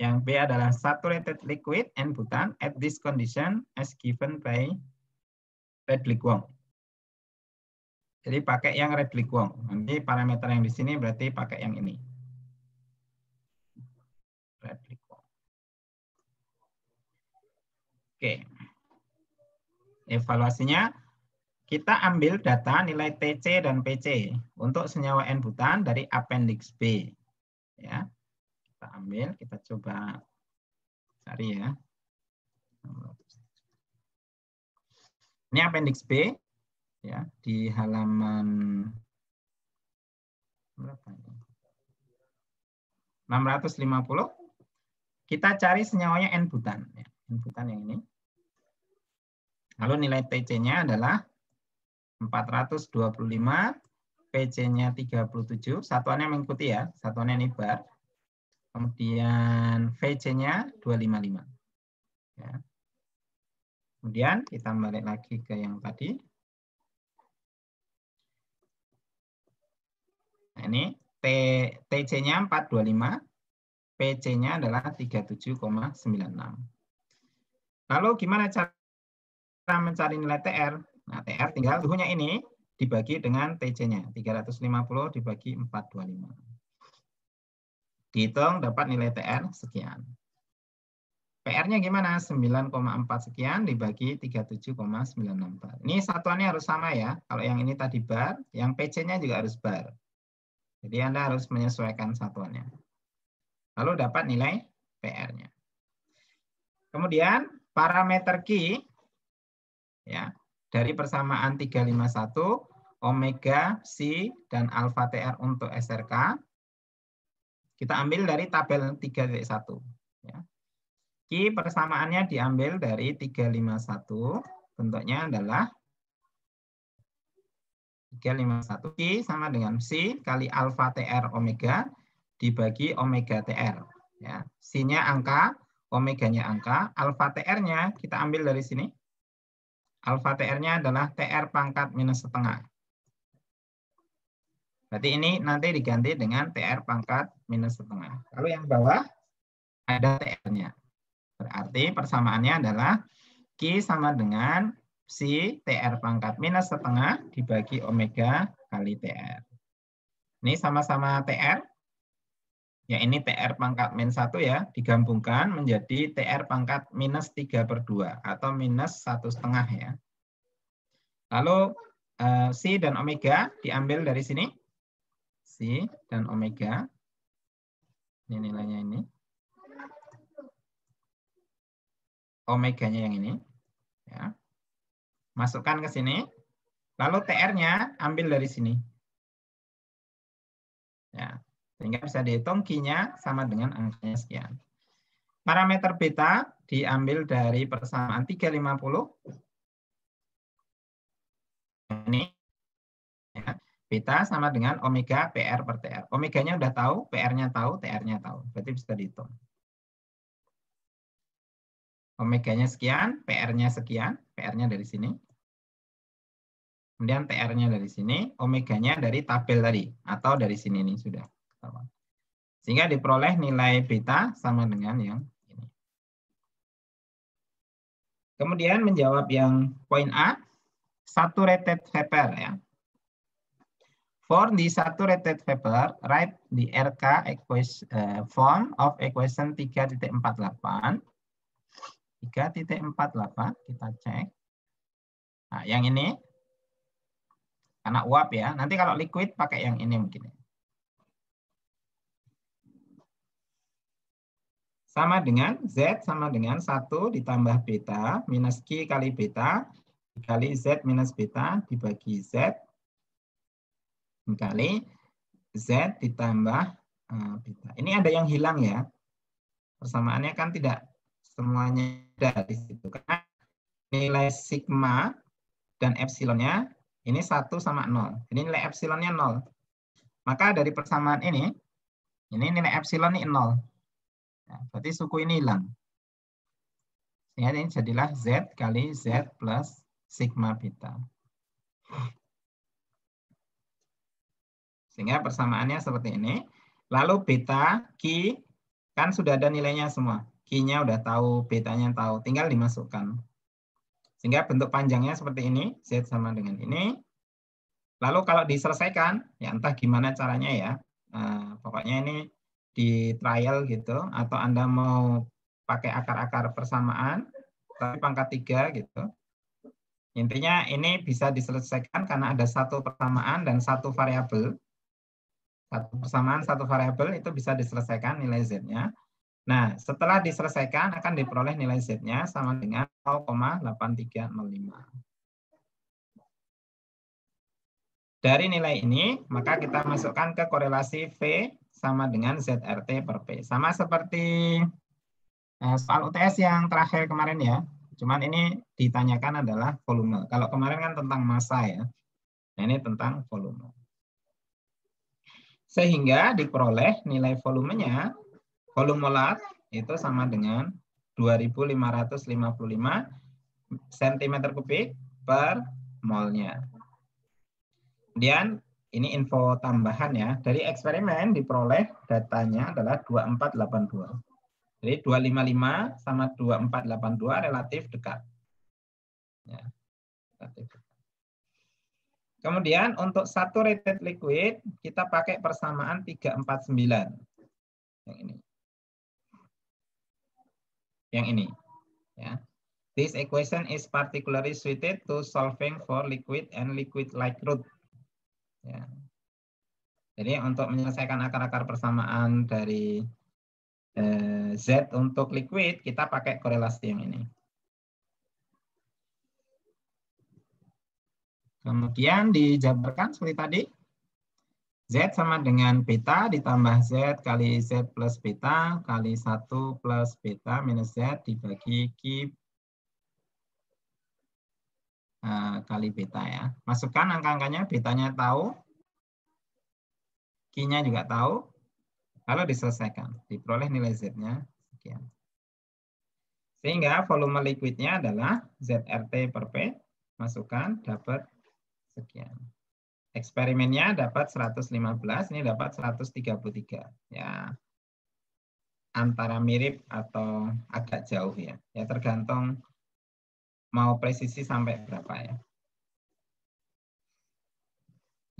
yang B adalah saturated liquid and butan at this condition as given by Redlich Wong. Jadi pakai yang Redlich Wong. Nanti parameter yang di sini berarti pakai yang ini. Oke. Evaluasinya kita ambil data nilai TC dan PC untuk senyawa N butan dari appendix B. Ya. Kita ambil, kita coba cari ya. Ini appendix B ya di halaman berapa ini? 650. Kita cari senyawanya N butan ya inputan yang ini. Lalu nilai TC-nya adalah 425, PC-nya 37, satuannya mengikuti ya, satuannya ini bar. Kemudian VC-nya 255. Ya. Kemudian kita balik lagi ke yang tadi. Nah, ini TC-nya 425, PC-nya adalah 37,96. Lalu gimana cara mencari nilai TR? Nah, TR tinggal suhunya ini dibagi dengan TC-nya. 350 dibagi 425. Dihitung dapat nilai TR sekian. PR-nya gimana? 9,4 sekian dibagi 37,964. Ini satuannya harus sama ya. Kalau yang ini tadi bar, yang PC-nya juga harus bar. Jadi Anda harus menyesuaikan satuannya. Lalu dapat nilai PR-nya. Kemudian parameter Q ya dari persamaan 351 omega C dan alfa TR untuk SRK kita ambil dari tabel 3.1 ya. Q persamaannya diambil dari 351 bentuknya adalah 351 Q sama dengan C kali alfa TR omega dibagi omega TR ya. C-nya angka omeganya angka, alfa TR-nya kita ambil dari sini. Alfa TR-nya adalah TR pangkat minus setengah. Berarti ini nanti diganti dengan TR pangkat minus setengah. Lalu yang bawah ada TR-nya. Berarti persamaannya adalah Q sama dengan c TR pangkat minus setengah dibagi omega kali TR. Ini sama-sama TR, ya ini TR pangkat min 1 ya, digabungkan menjadi TR pangkat minus 3 per 2 atau minus satu setengah ya. Lalu eh, C dan omega diambil dari sini. C dan omega. Ini nilainya ini. Omeganya yang ini. Ya. Masukkan ke sini. Lalu TR-nya ambil dari sini. Ya, sehingga bisa dihitung kinya sama dengan angkanya sekian. Parameter beta diambil dari persamaan 350. Ini. Ya. Beta sama dengan omega PR per TR. Omeganya udah tahu, PR-nya tahu, TR-nya tahu. Berarti bisa dihitung. Omeganya sekian, PR-nya sekian. PR-nya dari sini. Kemudian TR-nya dari sini, omeganya dari tabel tadi. Atau dari sini nih sudah bawah. Sehingga diperoleh nilai beta sama dengan yang ini. Kemudian menjawab yang poin A, saturated vapor ya. For the saturated vapor, write the RK equation, eh, form of equation 3.48. 3.48 kita cek. Nah, yang ini karena uap ya. Nanti kalau liquid pakai yang ini mungkin. Ya. Sama dengan Z sama dengan 1 ditambah beta minus Q kali beta dikali Z minus beta dibagi Z dikali Z ditambah eh, beta. Ini ada yang hilang ya. Persamaannya kan tidak semuanya ada di situ. Karena nilai sigma dan epsilonnya ini 1 sama 0. ini nilai epsilonnya 0. Maka dari persamaan ini, ini nilai epsilon ini 0. Nah, berarti suku ini hilang. Sehingga ini jadilah Z kali Z plus sigma beta. Sehingga persamaannya seperti ini. Lalu beta, Q, kan sudah ada nilainya semua. Q-nya udah tahu, betanya tahu. Tinggal dimasukkan. Sehingga bentuk panjangnya seperti ini. Z sama dengan ini. Lalu kalau diselesaikan, ya entah gimana caranya ya. Nah, pokoknya ini di trial gitu atau Anda mau pakai akar-akar persamaan tapi pangkat tiga gitu. Intinya ini bisa diselesaikan karena ada satu persamaan dan satu variabel. Satu persamaan, satu variabel itu bisa diselesaikan nilai Z-nya. Nah, setelah diselesaikan akan diperoleh nilai Z-nya sama dengan 0,8305. Dari nilai ini, maka kita masukkan ke korelasi V sama dengan ZRT per P. Sama seperti eh, soal UTS yang terakhir kemarin ya. Cuman ini ditanyakan adalah volume. Kalau kemarin kan tentang massa ya. Nah, ini tentang volume. Sehingga diperoleh nilai volumenya, volume molar itu sama dengan 2555 cm kubik per molnya. Kemudian ini info tambahan ya. Dari eksperimen diperoleh datanya adalah 2482. Jadi 255 sama 2482 relatif dekat. Ya, Kemudian untuk saturated liquid kita pakai persamaan 349. Yang ini. Yang ini. Ya. This equation is particularly suited to solving for liquid and liquid-like route. Ya. Jadi untuk menyelesaikan akar-akar persamaan dari eh, Z untuk liquid, kita pakai korelasi yang ini. Kemudian dijabarkan seperti tadi. Z sama dengan beta ditambah Z kali Z plus beta kali 1 plus beta minus Z dibagi Q Eh, kali beta ya. Masukkan angka-angkanya, betanya tahu, kinya juga tahu, kalau diselesaikan. Diperoleh nilai Z-nya sekian. Sehingga volume liquidnya adalah ZRT per P, masukkan, dapat sekian. Eksperimennya dapat 115, ini dapat 133. Ya, antara mirip atau agak jauh ya. Ya tergantung mau presisi sampai berapa ya.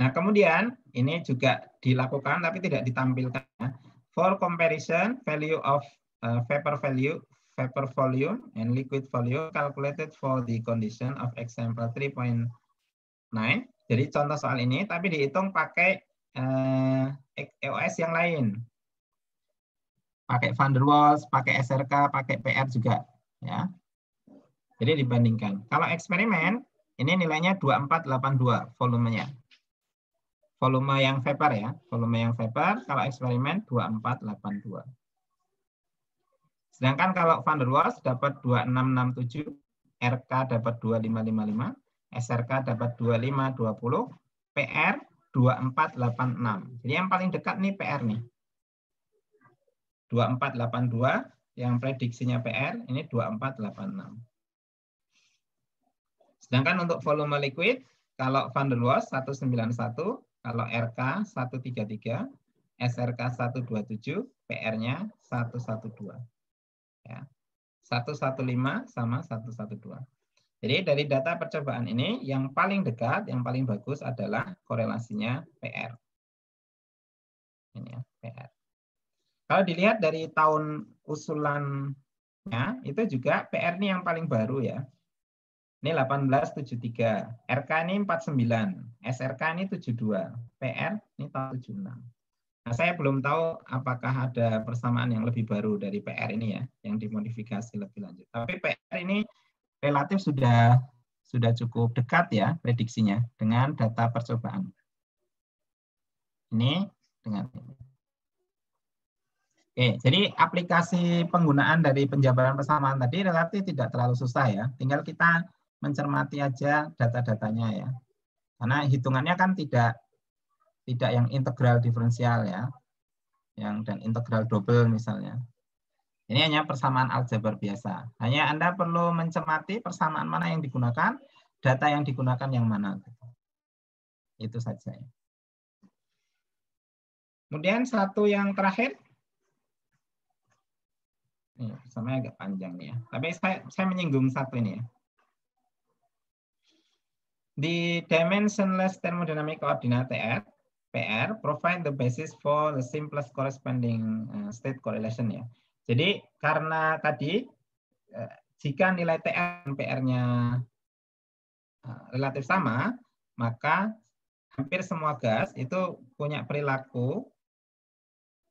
Nah, kemudian ini juga dilakukan tapi tidak ditampilkan. Ya. For comparison, value of uh, vapor value, vapor volume, and liquid volume calculated for the condition of example 3.9. Jadi contoh soal ini, tapi dihitung pakai uh, eh, EOS e yang lain. Pakai Van der Waals, pakai SRK, pakai PR juga. ya. Jadi dibandingkan. Kalau eksperimen, ini nilainya 2482 volumenya. Volume yang vapor ya, volume yang vapor, kalau eksperimen 2482. Sedangkan kalau van der Waals dapat 2667, RK dapat 2555, SRK dapat 2520, PR 2486. Jadi yang paling dekat nih PR nih. 2482, yang prediksinya PR ini 2486. Sedangkan untuk volume liquid, kalau van der Waals 191, kalau RK 133, SRK 127, PR-nya 112. Ya. 115 sama 112. Jadi dari data percobaan ini yang paling dekat, yang paling bagus adalah korelasinya PR. Ini ya, PR. Kalau dilihat dari tahun usulannya, itu juga PR ini yang paling baru ya. Ini 1873. RK ini 49. SRK ini 72. PR ini tahun 76. Nah, saya belum tahu apakah ada persamaan yang lebih baru dari PR ini ya, yang dimodifikasi lebih lanjut. Tapi PR ini relatif sudah sudah cukup dekat ya prediksinya dengan data percobaan. Ini dengan ini. Oke, jadi aplikasi penggunaan dari penjabaran persamaan tadi relatif tidak terlalu susah ya. Tinggal kita mencermati aja data-datanya ya. Karena hitungannya kan tidak tidak yang integral diferensial ya. Yang dan integral double misalnya. Ini hanya persamaan aljabar biasa. Hanya Anda perlu mencermati persamaan mana yang digunakan, data yang digunakan yang mana. Itu saja. Ya. Kemudian satu yang terakhir. Ini, samanya agak panjang nih ya. Tapi saya, saya menyinggung satu ini ya. The dimensionless thermodynamic coordinate TR, PR provide the basis for the simplest corresponding eh, state correlation ya. Jadi karena tadi eh, jika nilai TR dan PR-nya eh, relatif sama, maka hampir semua gas itu punya perilaku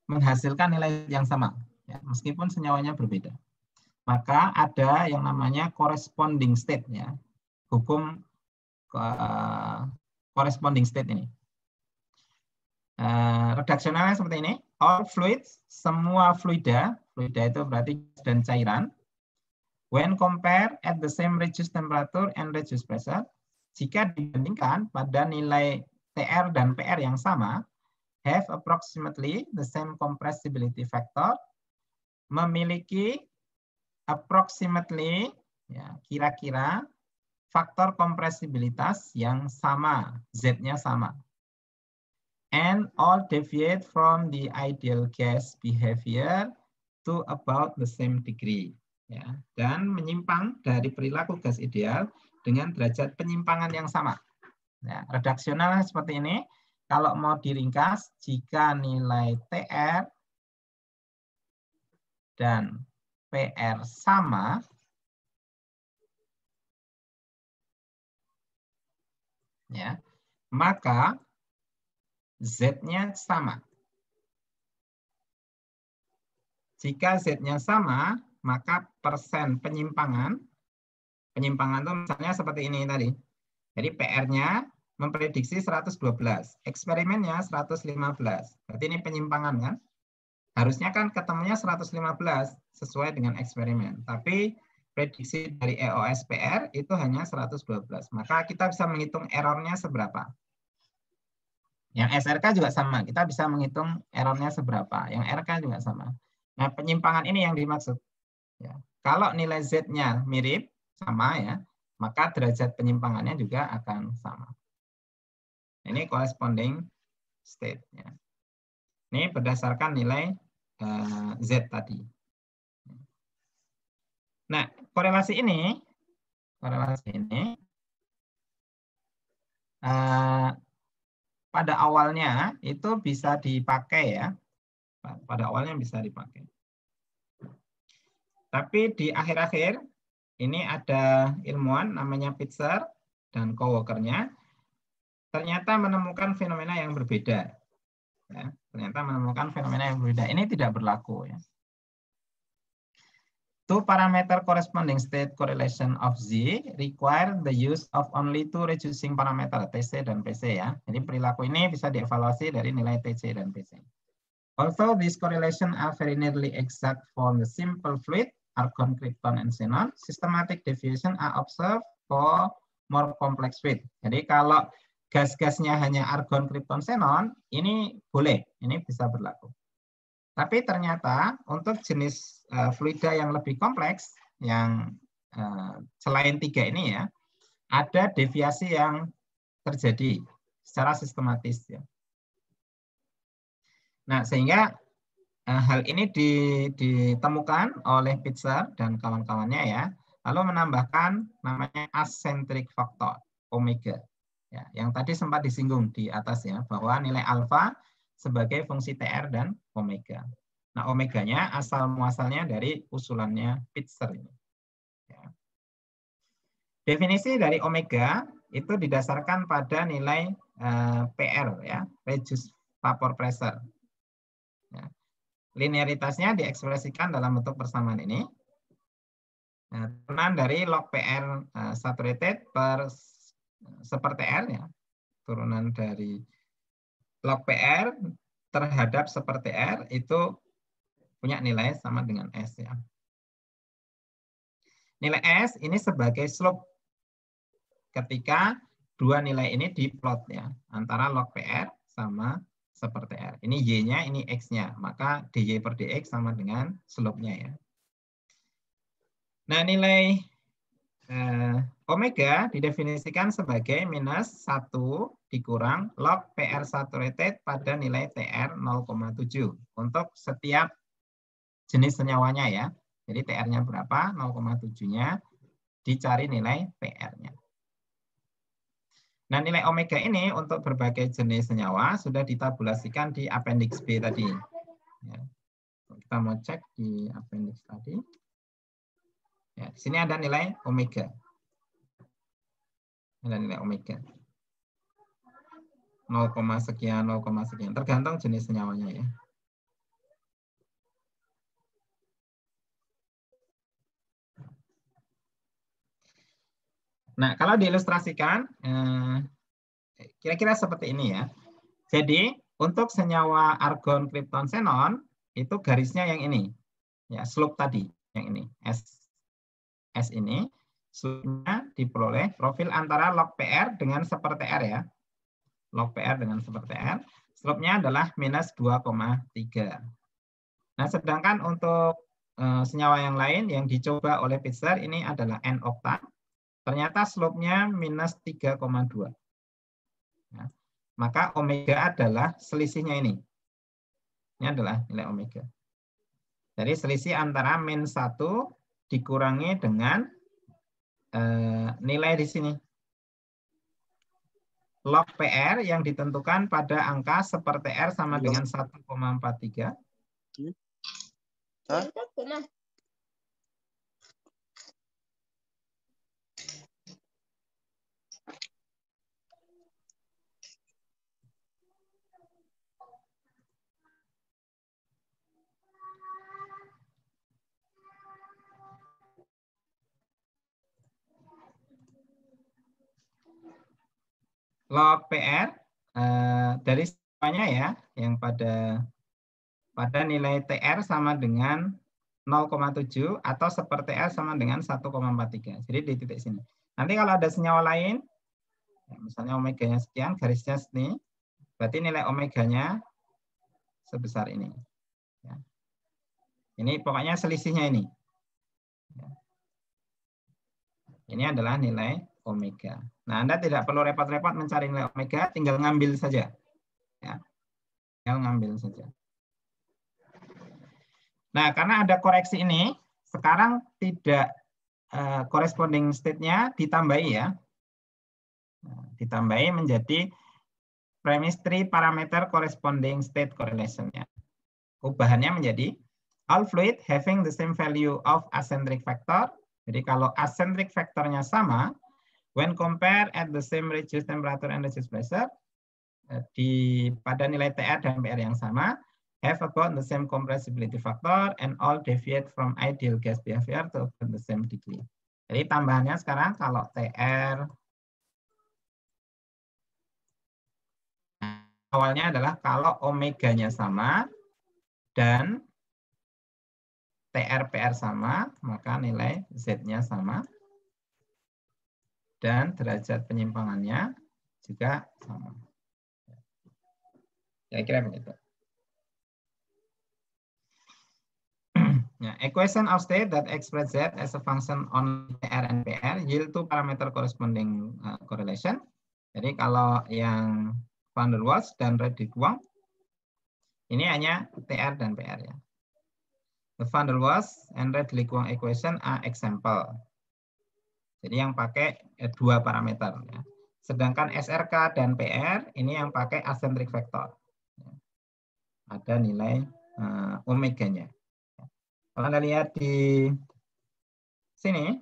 menghasilkan nilai yang sama, ya, meskipun senyawanya berbeda. Maka ada yang namanya corresponding state, ya, hukum corresponding state ini. Uh, redaksionalnya seperti ini. All fluids, semua fluida, fluida itu berarti dan cairan. When compared at the same reduced temperature and reduced pressure, jika dibandingkan pada nilai TR dan PR yang sama, have approximately the same compressibility factor, memiliki approximately, ya kira-kira faktor kompresibilitas yang sama, Z-nya sama. And all deviate from the ideal gas behavior to about the same degree. Ya, dan menyimpang dari perilaku gas ideal dengan derajat penyimpangan yang sama. Ya, redaksional seperti ini. Kalau mau diringkas, jika nilai TR dan PR sama, ya, maka Z-nya sama. Jika Z-nya sama, maka persen penyimpangan, penyimpangan itu misalnya seperti ini tadi. Jadi PR-nya memprediksi 112, eksperimennya 115. Berarti ini penyimpangan kan? Harusnya kan ketemunya 115 sesuai dengan eksperimen. Tapi prediksi dari EOSPR itu hanya 112. Maka kita bisa menghitung errornya seberapa. Yang SRK juga sama, kita bisa menghitung errornya seberapa. Yang RK juga sama. Nah, penyimpangan ini yang dimaksud. Ya. Kalau nilai Z-nya mirip, sama ya, maka derajat penyimpangannya juga akan sama. Ini corresponding state. Ya. Ini berdasarkan nilai uh, Z tadi. Nah, korelasi ini, korelasi ini, uh, pada awalnya itu bisa dipakai ya, pada awalnya bisa dipakai. Tapi di akhir-akhir ini ada ilmuwan namanya Pitzer dan coworkernya ternyata menemukan fenomena yang berbeda. Ya, ternyata menemukan fenomena yang berbeda. Ini tidak berlaku ya. Two parameter corresponding state correlation of Z require the use of only two reducing parameter TC dan PC ya. Jadi perilaku ini bisa dievaluasi dari nilai TC dan PC. Although these correlation are very nearly exact for the simple fluid, argon, krypton, and xenon. Systematic deviation are observed for more complex fluid. Jadi kalau gas-gasnya hanya argon, krypton, xenon, ini boleh, ini bisa berlaku. Tapi ternyata untuk jenis uh, fluida yang lebih kompleks, yang uh, selain tiga ini ya, ada deviasi yang terjadi secara sistematis ya. Nah sehingga uh, hal ini ditemukan oleh Pitzer dan kawan-kawannya ya, lalu menambahkan namanya asentrik faktor omega. Ya, yang tadi sempat disinggung di atas ya bahwa nilai alfa sebagai fungsi TR dan omega. Nah, omeganya asal muasalnya dari usulannya Pitzer ini. Ya. Definisi dari omega itu didasarkan pada nilai eh, PR ya, reduced vapor pressure. Ya. Linearitasnya diekspresikan dalam bentuk persamaan ini. Nah, dari log PR eh, saturated per eh, seperti R ya, turunan dari log PR terhadap seperti R itu punya nilai sama dengan S ya. Nilai S ini sebagai slope ketika dua nilai ini diplot ya antara log PR sama seperti R. Ini Y-nya, ini X-nya. Maka DY per DX sama dengan slope-nya ya. Nah, nilai eh, omega didefinisikan sebagai minus 1 dikurang log PR saturated pada nilai TR 0,7 untuk setiap jenis senyawanya ya. Jadi TR-nya berapa? 0,7-nya dicari nilai PR-nya. Nah, nilai omega ini untuk berbagai jenis senyawa sudah ditabulasikan di appendix B tadi. Ya. Kita mau cek di appendix tadi. Ya, di sini ada nilai omega. Ada nilai omega. 0, sekian, 0, sekian. Tergantung jenis senyawanya ya. Nah, kalau diilustrasikan, eh, kira-kira seperti ini ya. Jadi, untuk senyawa argon, krypton, xenon, itu garisnya yang ini. ya Slope tadi, yang ini. S, S ini. Slope-nya diperoleh profil antara log PR dengan seperti R ya log PR dengan seperti R. Slope-nya adalah minus 2,3. Nah, sedangkan untuk e, senyawa yang lain yang dicoba oleh Pitzer ini adalah N oktan. Ternyata slope-nya minus 3,2. Nah, maka omega adalah selisihnya ini. Ini adalah nilai omega. Jadi selisih antara min 1 dikurangi dengan e, nilai di sini, log PR yang ditentukan pada angka seperti R sama iya. dengan 1,43. log PR uh, eh, dari semuanya ya yang pada pada nilai TR sama dengan 0,7 atau seperti R sama dengan 1,43. Jadi di titik sini. Nanti kalau ada senyawa lain, ya, misalnya omeganya sekian, garisnya sini, berarti nilai omeganya sebesar ini. Ya. Ini pokoknya selisihnya ini. Ya. Ini adalah nilai omega. Nah, Anda tidak perlu repot-repot mencari nilai omega, tinggal ngambil saja. Ya. Tinggal ngambil saja. Nah, karena ada koreksi ini, sekarang tidak uh, corresponding state-nya ditambahi ya. Nah, ditambahi menjadi premise parameter corresponding state correlation-nya. Ubahannya menjadi all fluid having the same value of eccentric factor. Jadi kalau eccentric factor-nya sama, When compared at the same reduced temperature and reduced pressure, eh, di pada nilai TR dan PR yang sama, have about the same compressibility factor and all deviate from ideal gas behavior to the same degree. Jadi tambahannya sekarang kalau TR awalnya adalah kalau omeganya sama dan TR PR sama, maka nilai Z-nya sama dan derajat penyimpangannya juga sama. Saya kira begitu. Yeah. Ya, equation of state that express Z as a function on R and PR yield to parameter corresponding uh, correlation. Jadi kalau yang van der Waals dan Reddick Wang ini hanya TR dan PR ya. The van der Waals and Reddick Wang equation are example. Jadi yang pakai eh, dua parameter. Ya. Sedangkan SRK dan PR ini yang pakai asentrik vektor. Ada nilai uh, omeganya. Kalau Anda lihat di sini,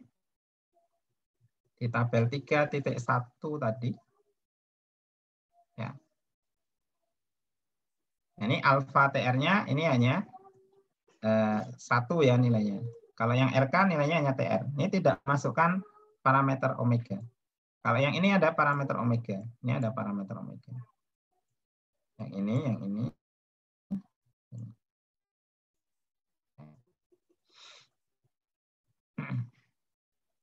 di tabel 3.1 tadi, ya. Ini alfa TR-nya ini hanya eh, satu ya nilainya. Kalau yang RK nilainya hanya TR. Ini tidak masukkan parameter omega. Kalau yang ini ada parameter omega, ini ada parameter omega. Yang ini, yang ini.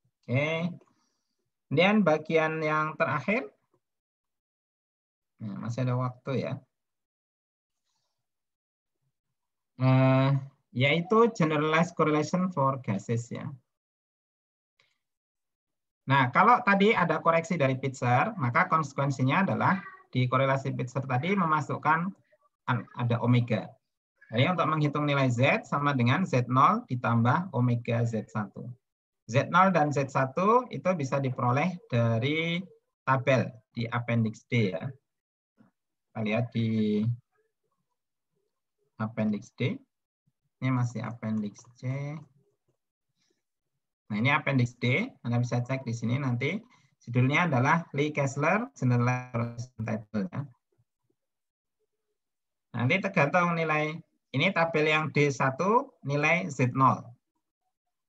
Oke. Kemudian bagian yang terakhir. Nah, masih ada waktu ya. Uh, yaitu generalized correlation for gases ya. Nah, kalau tadi ada koreksi dari Pitzer, maka konsekuensinya adalah di korelasi Pitzer tadi memasukkan ada omega. Jadi untuk menghitung nilai Z sama dengan Z0 ditambah omega Z1. Z0 dan Z1 itu bisa diperoleh dari tabel di appendix D ya. Kita lihat di appendix D. Ini masih appendix C. Nah, ini appendix D. Anda bisa cek di sini nanti. Judulnya adalah Lee Kessler General Title. Ya. Nanti tergantung nilai. Ini tabel yang D1, nilai Z0.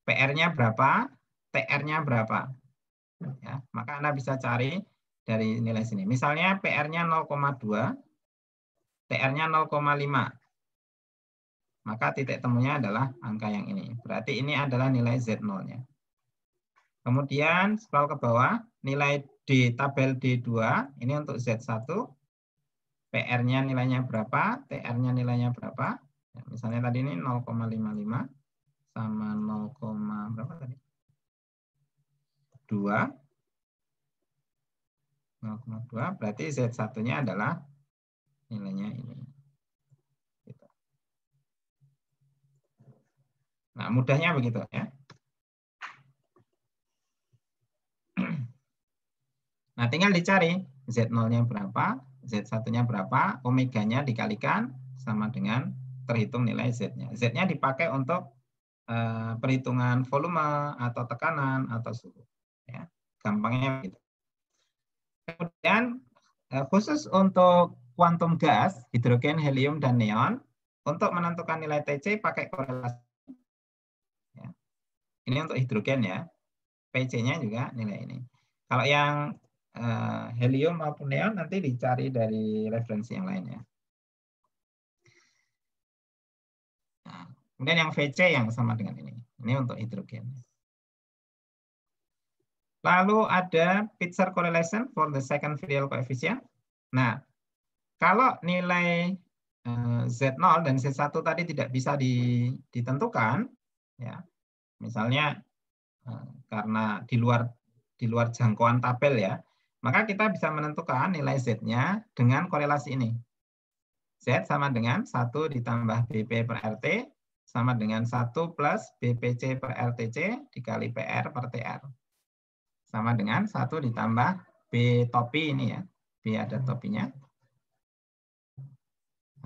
PR-nya berapa, TR-nya berapa. Ya, maka Anda bisa cari dari nilai sini. Misalnya PR-nya 0,2, TR-nya 0,5 maka titik temunya adalah angka yang ini. Berarti ini adalah nilai Z0-nya. Kemudian scroll ke bawah, nilai D tabel D2, ini untuk Z1. PR-nya nilainya berapa, TR-nya nilainya berapa. Ya, misalnya tadi ini 0,55 sama 0, berapa tadi? 2. 0,2 berarti Z1-nya adalah nilainya ini. Gitu. Nah, mudahnya begitu ya. Nah, tinggal dicari Z0-nya berapa, Z1-nya berapa, omeganya dikalikan sama dengan terhitung nilai Z-nya. Z-nya dipakai untuk uh, perhitungan volume atau tekanan atau suhu. Ya, gampangnya gitu. Kemudian uh, khusus untuk kuantum gas, hidrogen, helium, dan neon, untuk menentukan nilai TC pakai korelasi. Ya. Ini untuk hidrogen ya. PC-nya juga nilai ini. Kalau yang uh, helium maupun neon nanti dicari dari referensi yang lainnya. Nah, kemudian yang VC yang sama dengan ini. Ini untuk hidrogen. Lalu ada Pitzer correlation for the second virial coefficient. Nah, kalau nilai eh, Z0 dan Z1 tadi tidak bisa ditentukan, ya misalnya eh, karena di luar di luar jangkauan tabel ya, maka kita bisa menentukan nilai Z-nya dengan korelasi ini. Z sama dengan 1 ditambah BP per RT sama dengan 1 plus BPC per RTC dikali PR per TR. Sama dengan 1 ditambah B topi ini ya. B ada topinya.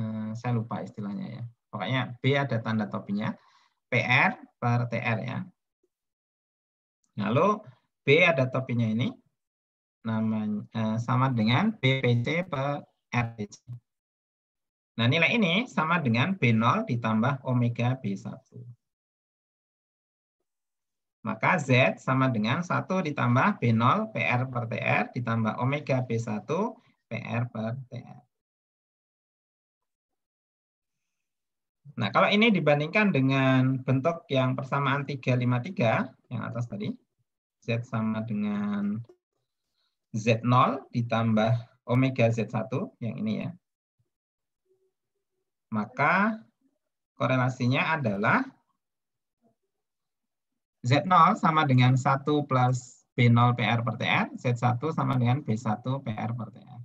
Eh, saya lupa istilahnya ya. Pokoknya B ada tanda topinya. PR per TR ya. Lalu B ada topinya ini namanya uh, sama dengan BPC per RPC. Nah, nilai ini sama dengan B0 ditambah omega B1. Maka Z sama dengan 1 ditambah B0 PR per TR ditambah omega B1 PR per TR. Nah, kalau ini dibandingkan dengan bentuk yang persamaan 353 yang atas tadi, Z sama dengan Z0 ditambah omega Z1 yang ini ya. Maka korelasinya adalah Z0 sama dengan 1 plus B0 PR per TR, Z1 sama dengan B1 PR per TR.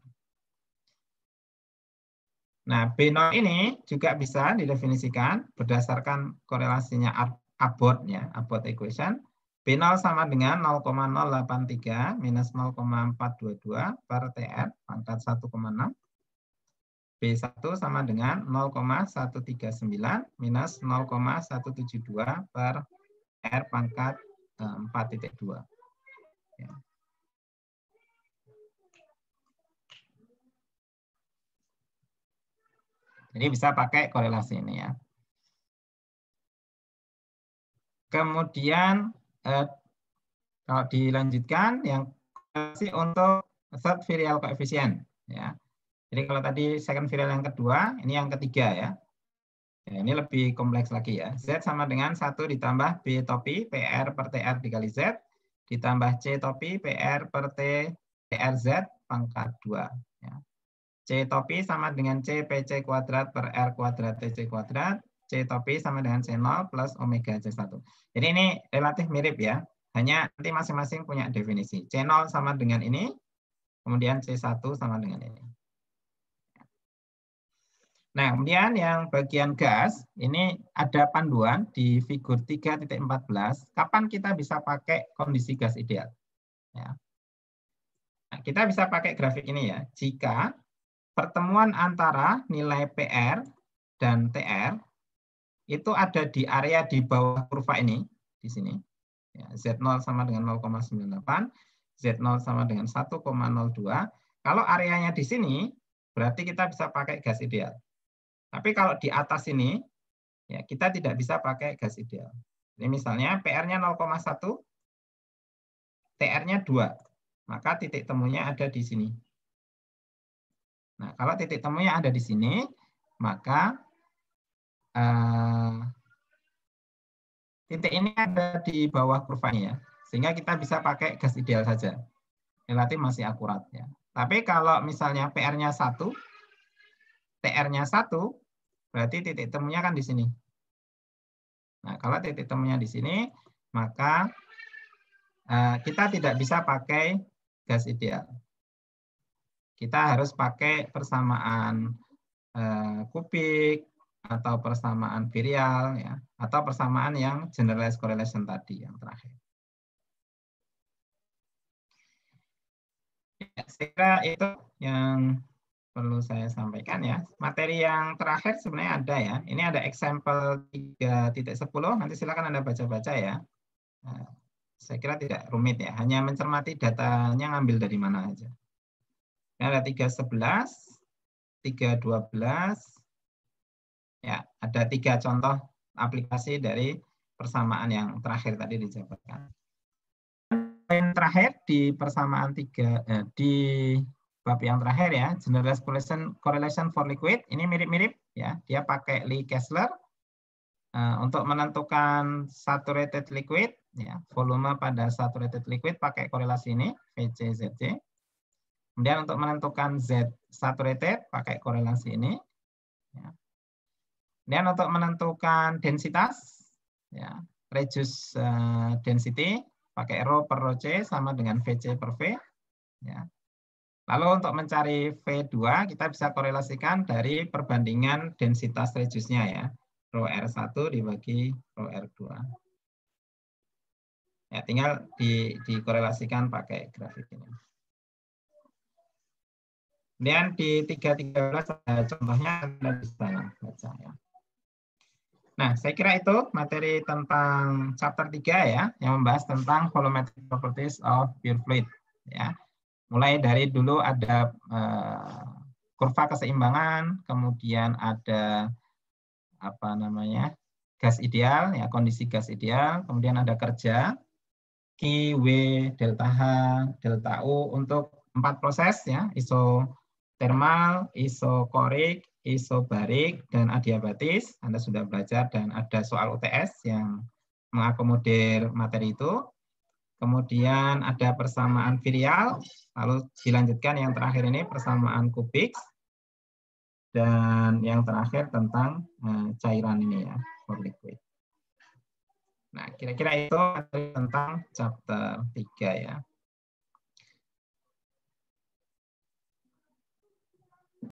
Nah, B0 ini juga bisa didefinisikan berdasarkan korelasinya abort ya, abort equation B0 sama dengan 0,083 minus 0,422 per TR pangkat 1,6. B1 sama dengan 0,139 minus 0,172 per R pangkat 4.2. Eh, ya. Jadi bisa pakai korelasi ini ya. Kemudian kalau dilanjutkan yang kasih untuk third virial koefisien ya. Jadi kalau tadi second virial yang kedua, ini yang ketiga ya. ya ini lebih kompleks lagi ya. Z sama dengan satu ditambah B topi PR per TR dikali Z ditambah C topi PR per T z pangkat 2 ya. C topi sama dengan C PC kuadrat per R kuadrat TC kuadrat C topi sama dengan C0 plus omega C1. Jadi ini relatif mirip ya. Hanya nanti masing-masing punya definisi. C0 sama dengan ini, kemudian C1 sama dengan ini. Nah, kemudian yang bagian gas, ini ada panduan di figur 3.14, kapan kita bisa pakai kondisi gas ideal. Ya. Nah, kita bisa pakai grafik ini ya, jika pertemuan antara nilai PR dan TR itu ada di area di bawah kurva ini, di sini. Ya, Z0 sama dengan 0,98, Z0 sama dengan 1,02. Kalau areanya di sini, berarti kita bisa pakai gas ideal. Tapi kalau di atas ini, ya kita tidak bisa pakai gas ideal. Ini misalnya PR-nya 0,1, TR-nya 2. Maka titik temunya ada di sini. Nah, kalau titik temunya ada di sini, maka Eh, titik ini ada di bawah kurvanya ya. Sehingga kita bisa pakai gas ideal saja. Relatif masih akurat ya. Tapi kalau misalnya PR-nya satu, TR-nya satu, berarti titik temunya kan di sini. Nah, kalau titik temunya di sini, maka uh, kita tidak bisa pakai gas ideal. Kita harus pakai persamaan uh, kubik, atau persamaan virial ya atau persamaan yang generalized correlation tadi yang terakhir. Ya, saya itu yang perlu saya sampaikan ya. Materi yang terakhir sebenarnya ada ya. Ini ada example 3.10, nanti silakan Anda baca-baca ya. Eh, saya kira tidak rumit ya, hanya mencermati datanya ngambil dari mana aja. Ini ada 311, 312, Ya, ada tiga contoh aplikasi dari persamaan yang terakhir tadi dijabarkan. Yang terakhir di persamaan tiga eh, di bab yang terakhir ya, generalized correlation, correlation for liquid ini mirip-mirip ya. Dia pakai Lee Kessler eh, untuk menentukan saturated liquid ya, volume pada saturated liquid pakai korelasi ini VCZC. Kemudian untuk menentukan Z saturated pakai korelasi ini. Ya. Kemudian untuk menentukan densitas, ya, radius uh, density, pakai rho per rho C sama dengan VC per V. Ya. Lalu untuk mencari V2, kita bisa korelasikan dari perbandingan densitas radiusnya ya. Rho R1 dibagi rho R2. Ya, tinggal di, dikorelasikan pakai grafik ini. Kemudian di 3.13 contohnya Anda bisa baca ya. Nah, saya kira itu materi tentang chapter 3 ya, yang membahas tentang volumetric properties of pure fluid. Ya. Mulai dari dulu ada uh, kurva keseimbangan, kemudian ada apa namanya gas ideal, ya kondisi gas ideal, kemudian ada kerja Q, W, delta H, delta U untuk empat proses ya, iso thermal, isokorik, isobarik, dan adiabatis. Anda sudah belajar dan ada soal UTS yang mengakomodir materi itu. Kemudian ada persamaan virial, lalu dilanjutkan yang terakhir ini persamaan kubik, dan yang terakhir tentang eh, cairan ini ya, for liquid. Nah, kira-kira itu tentang chapter 3 ya.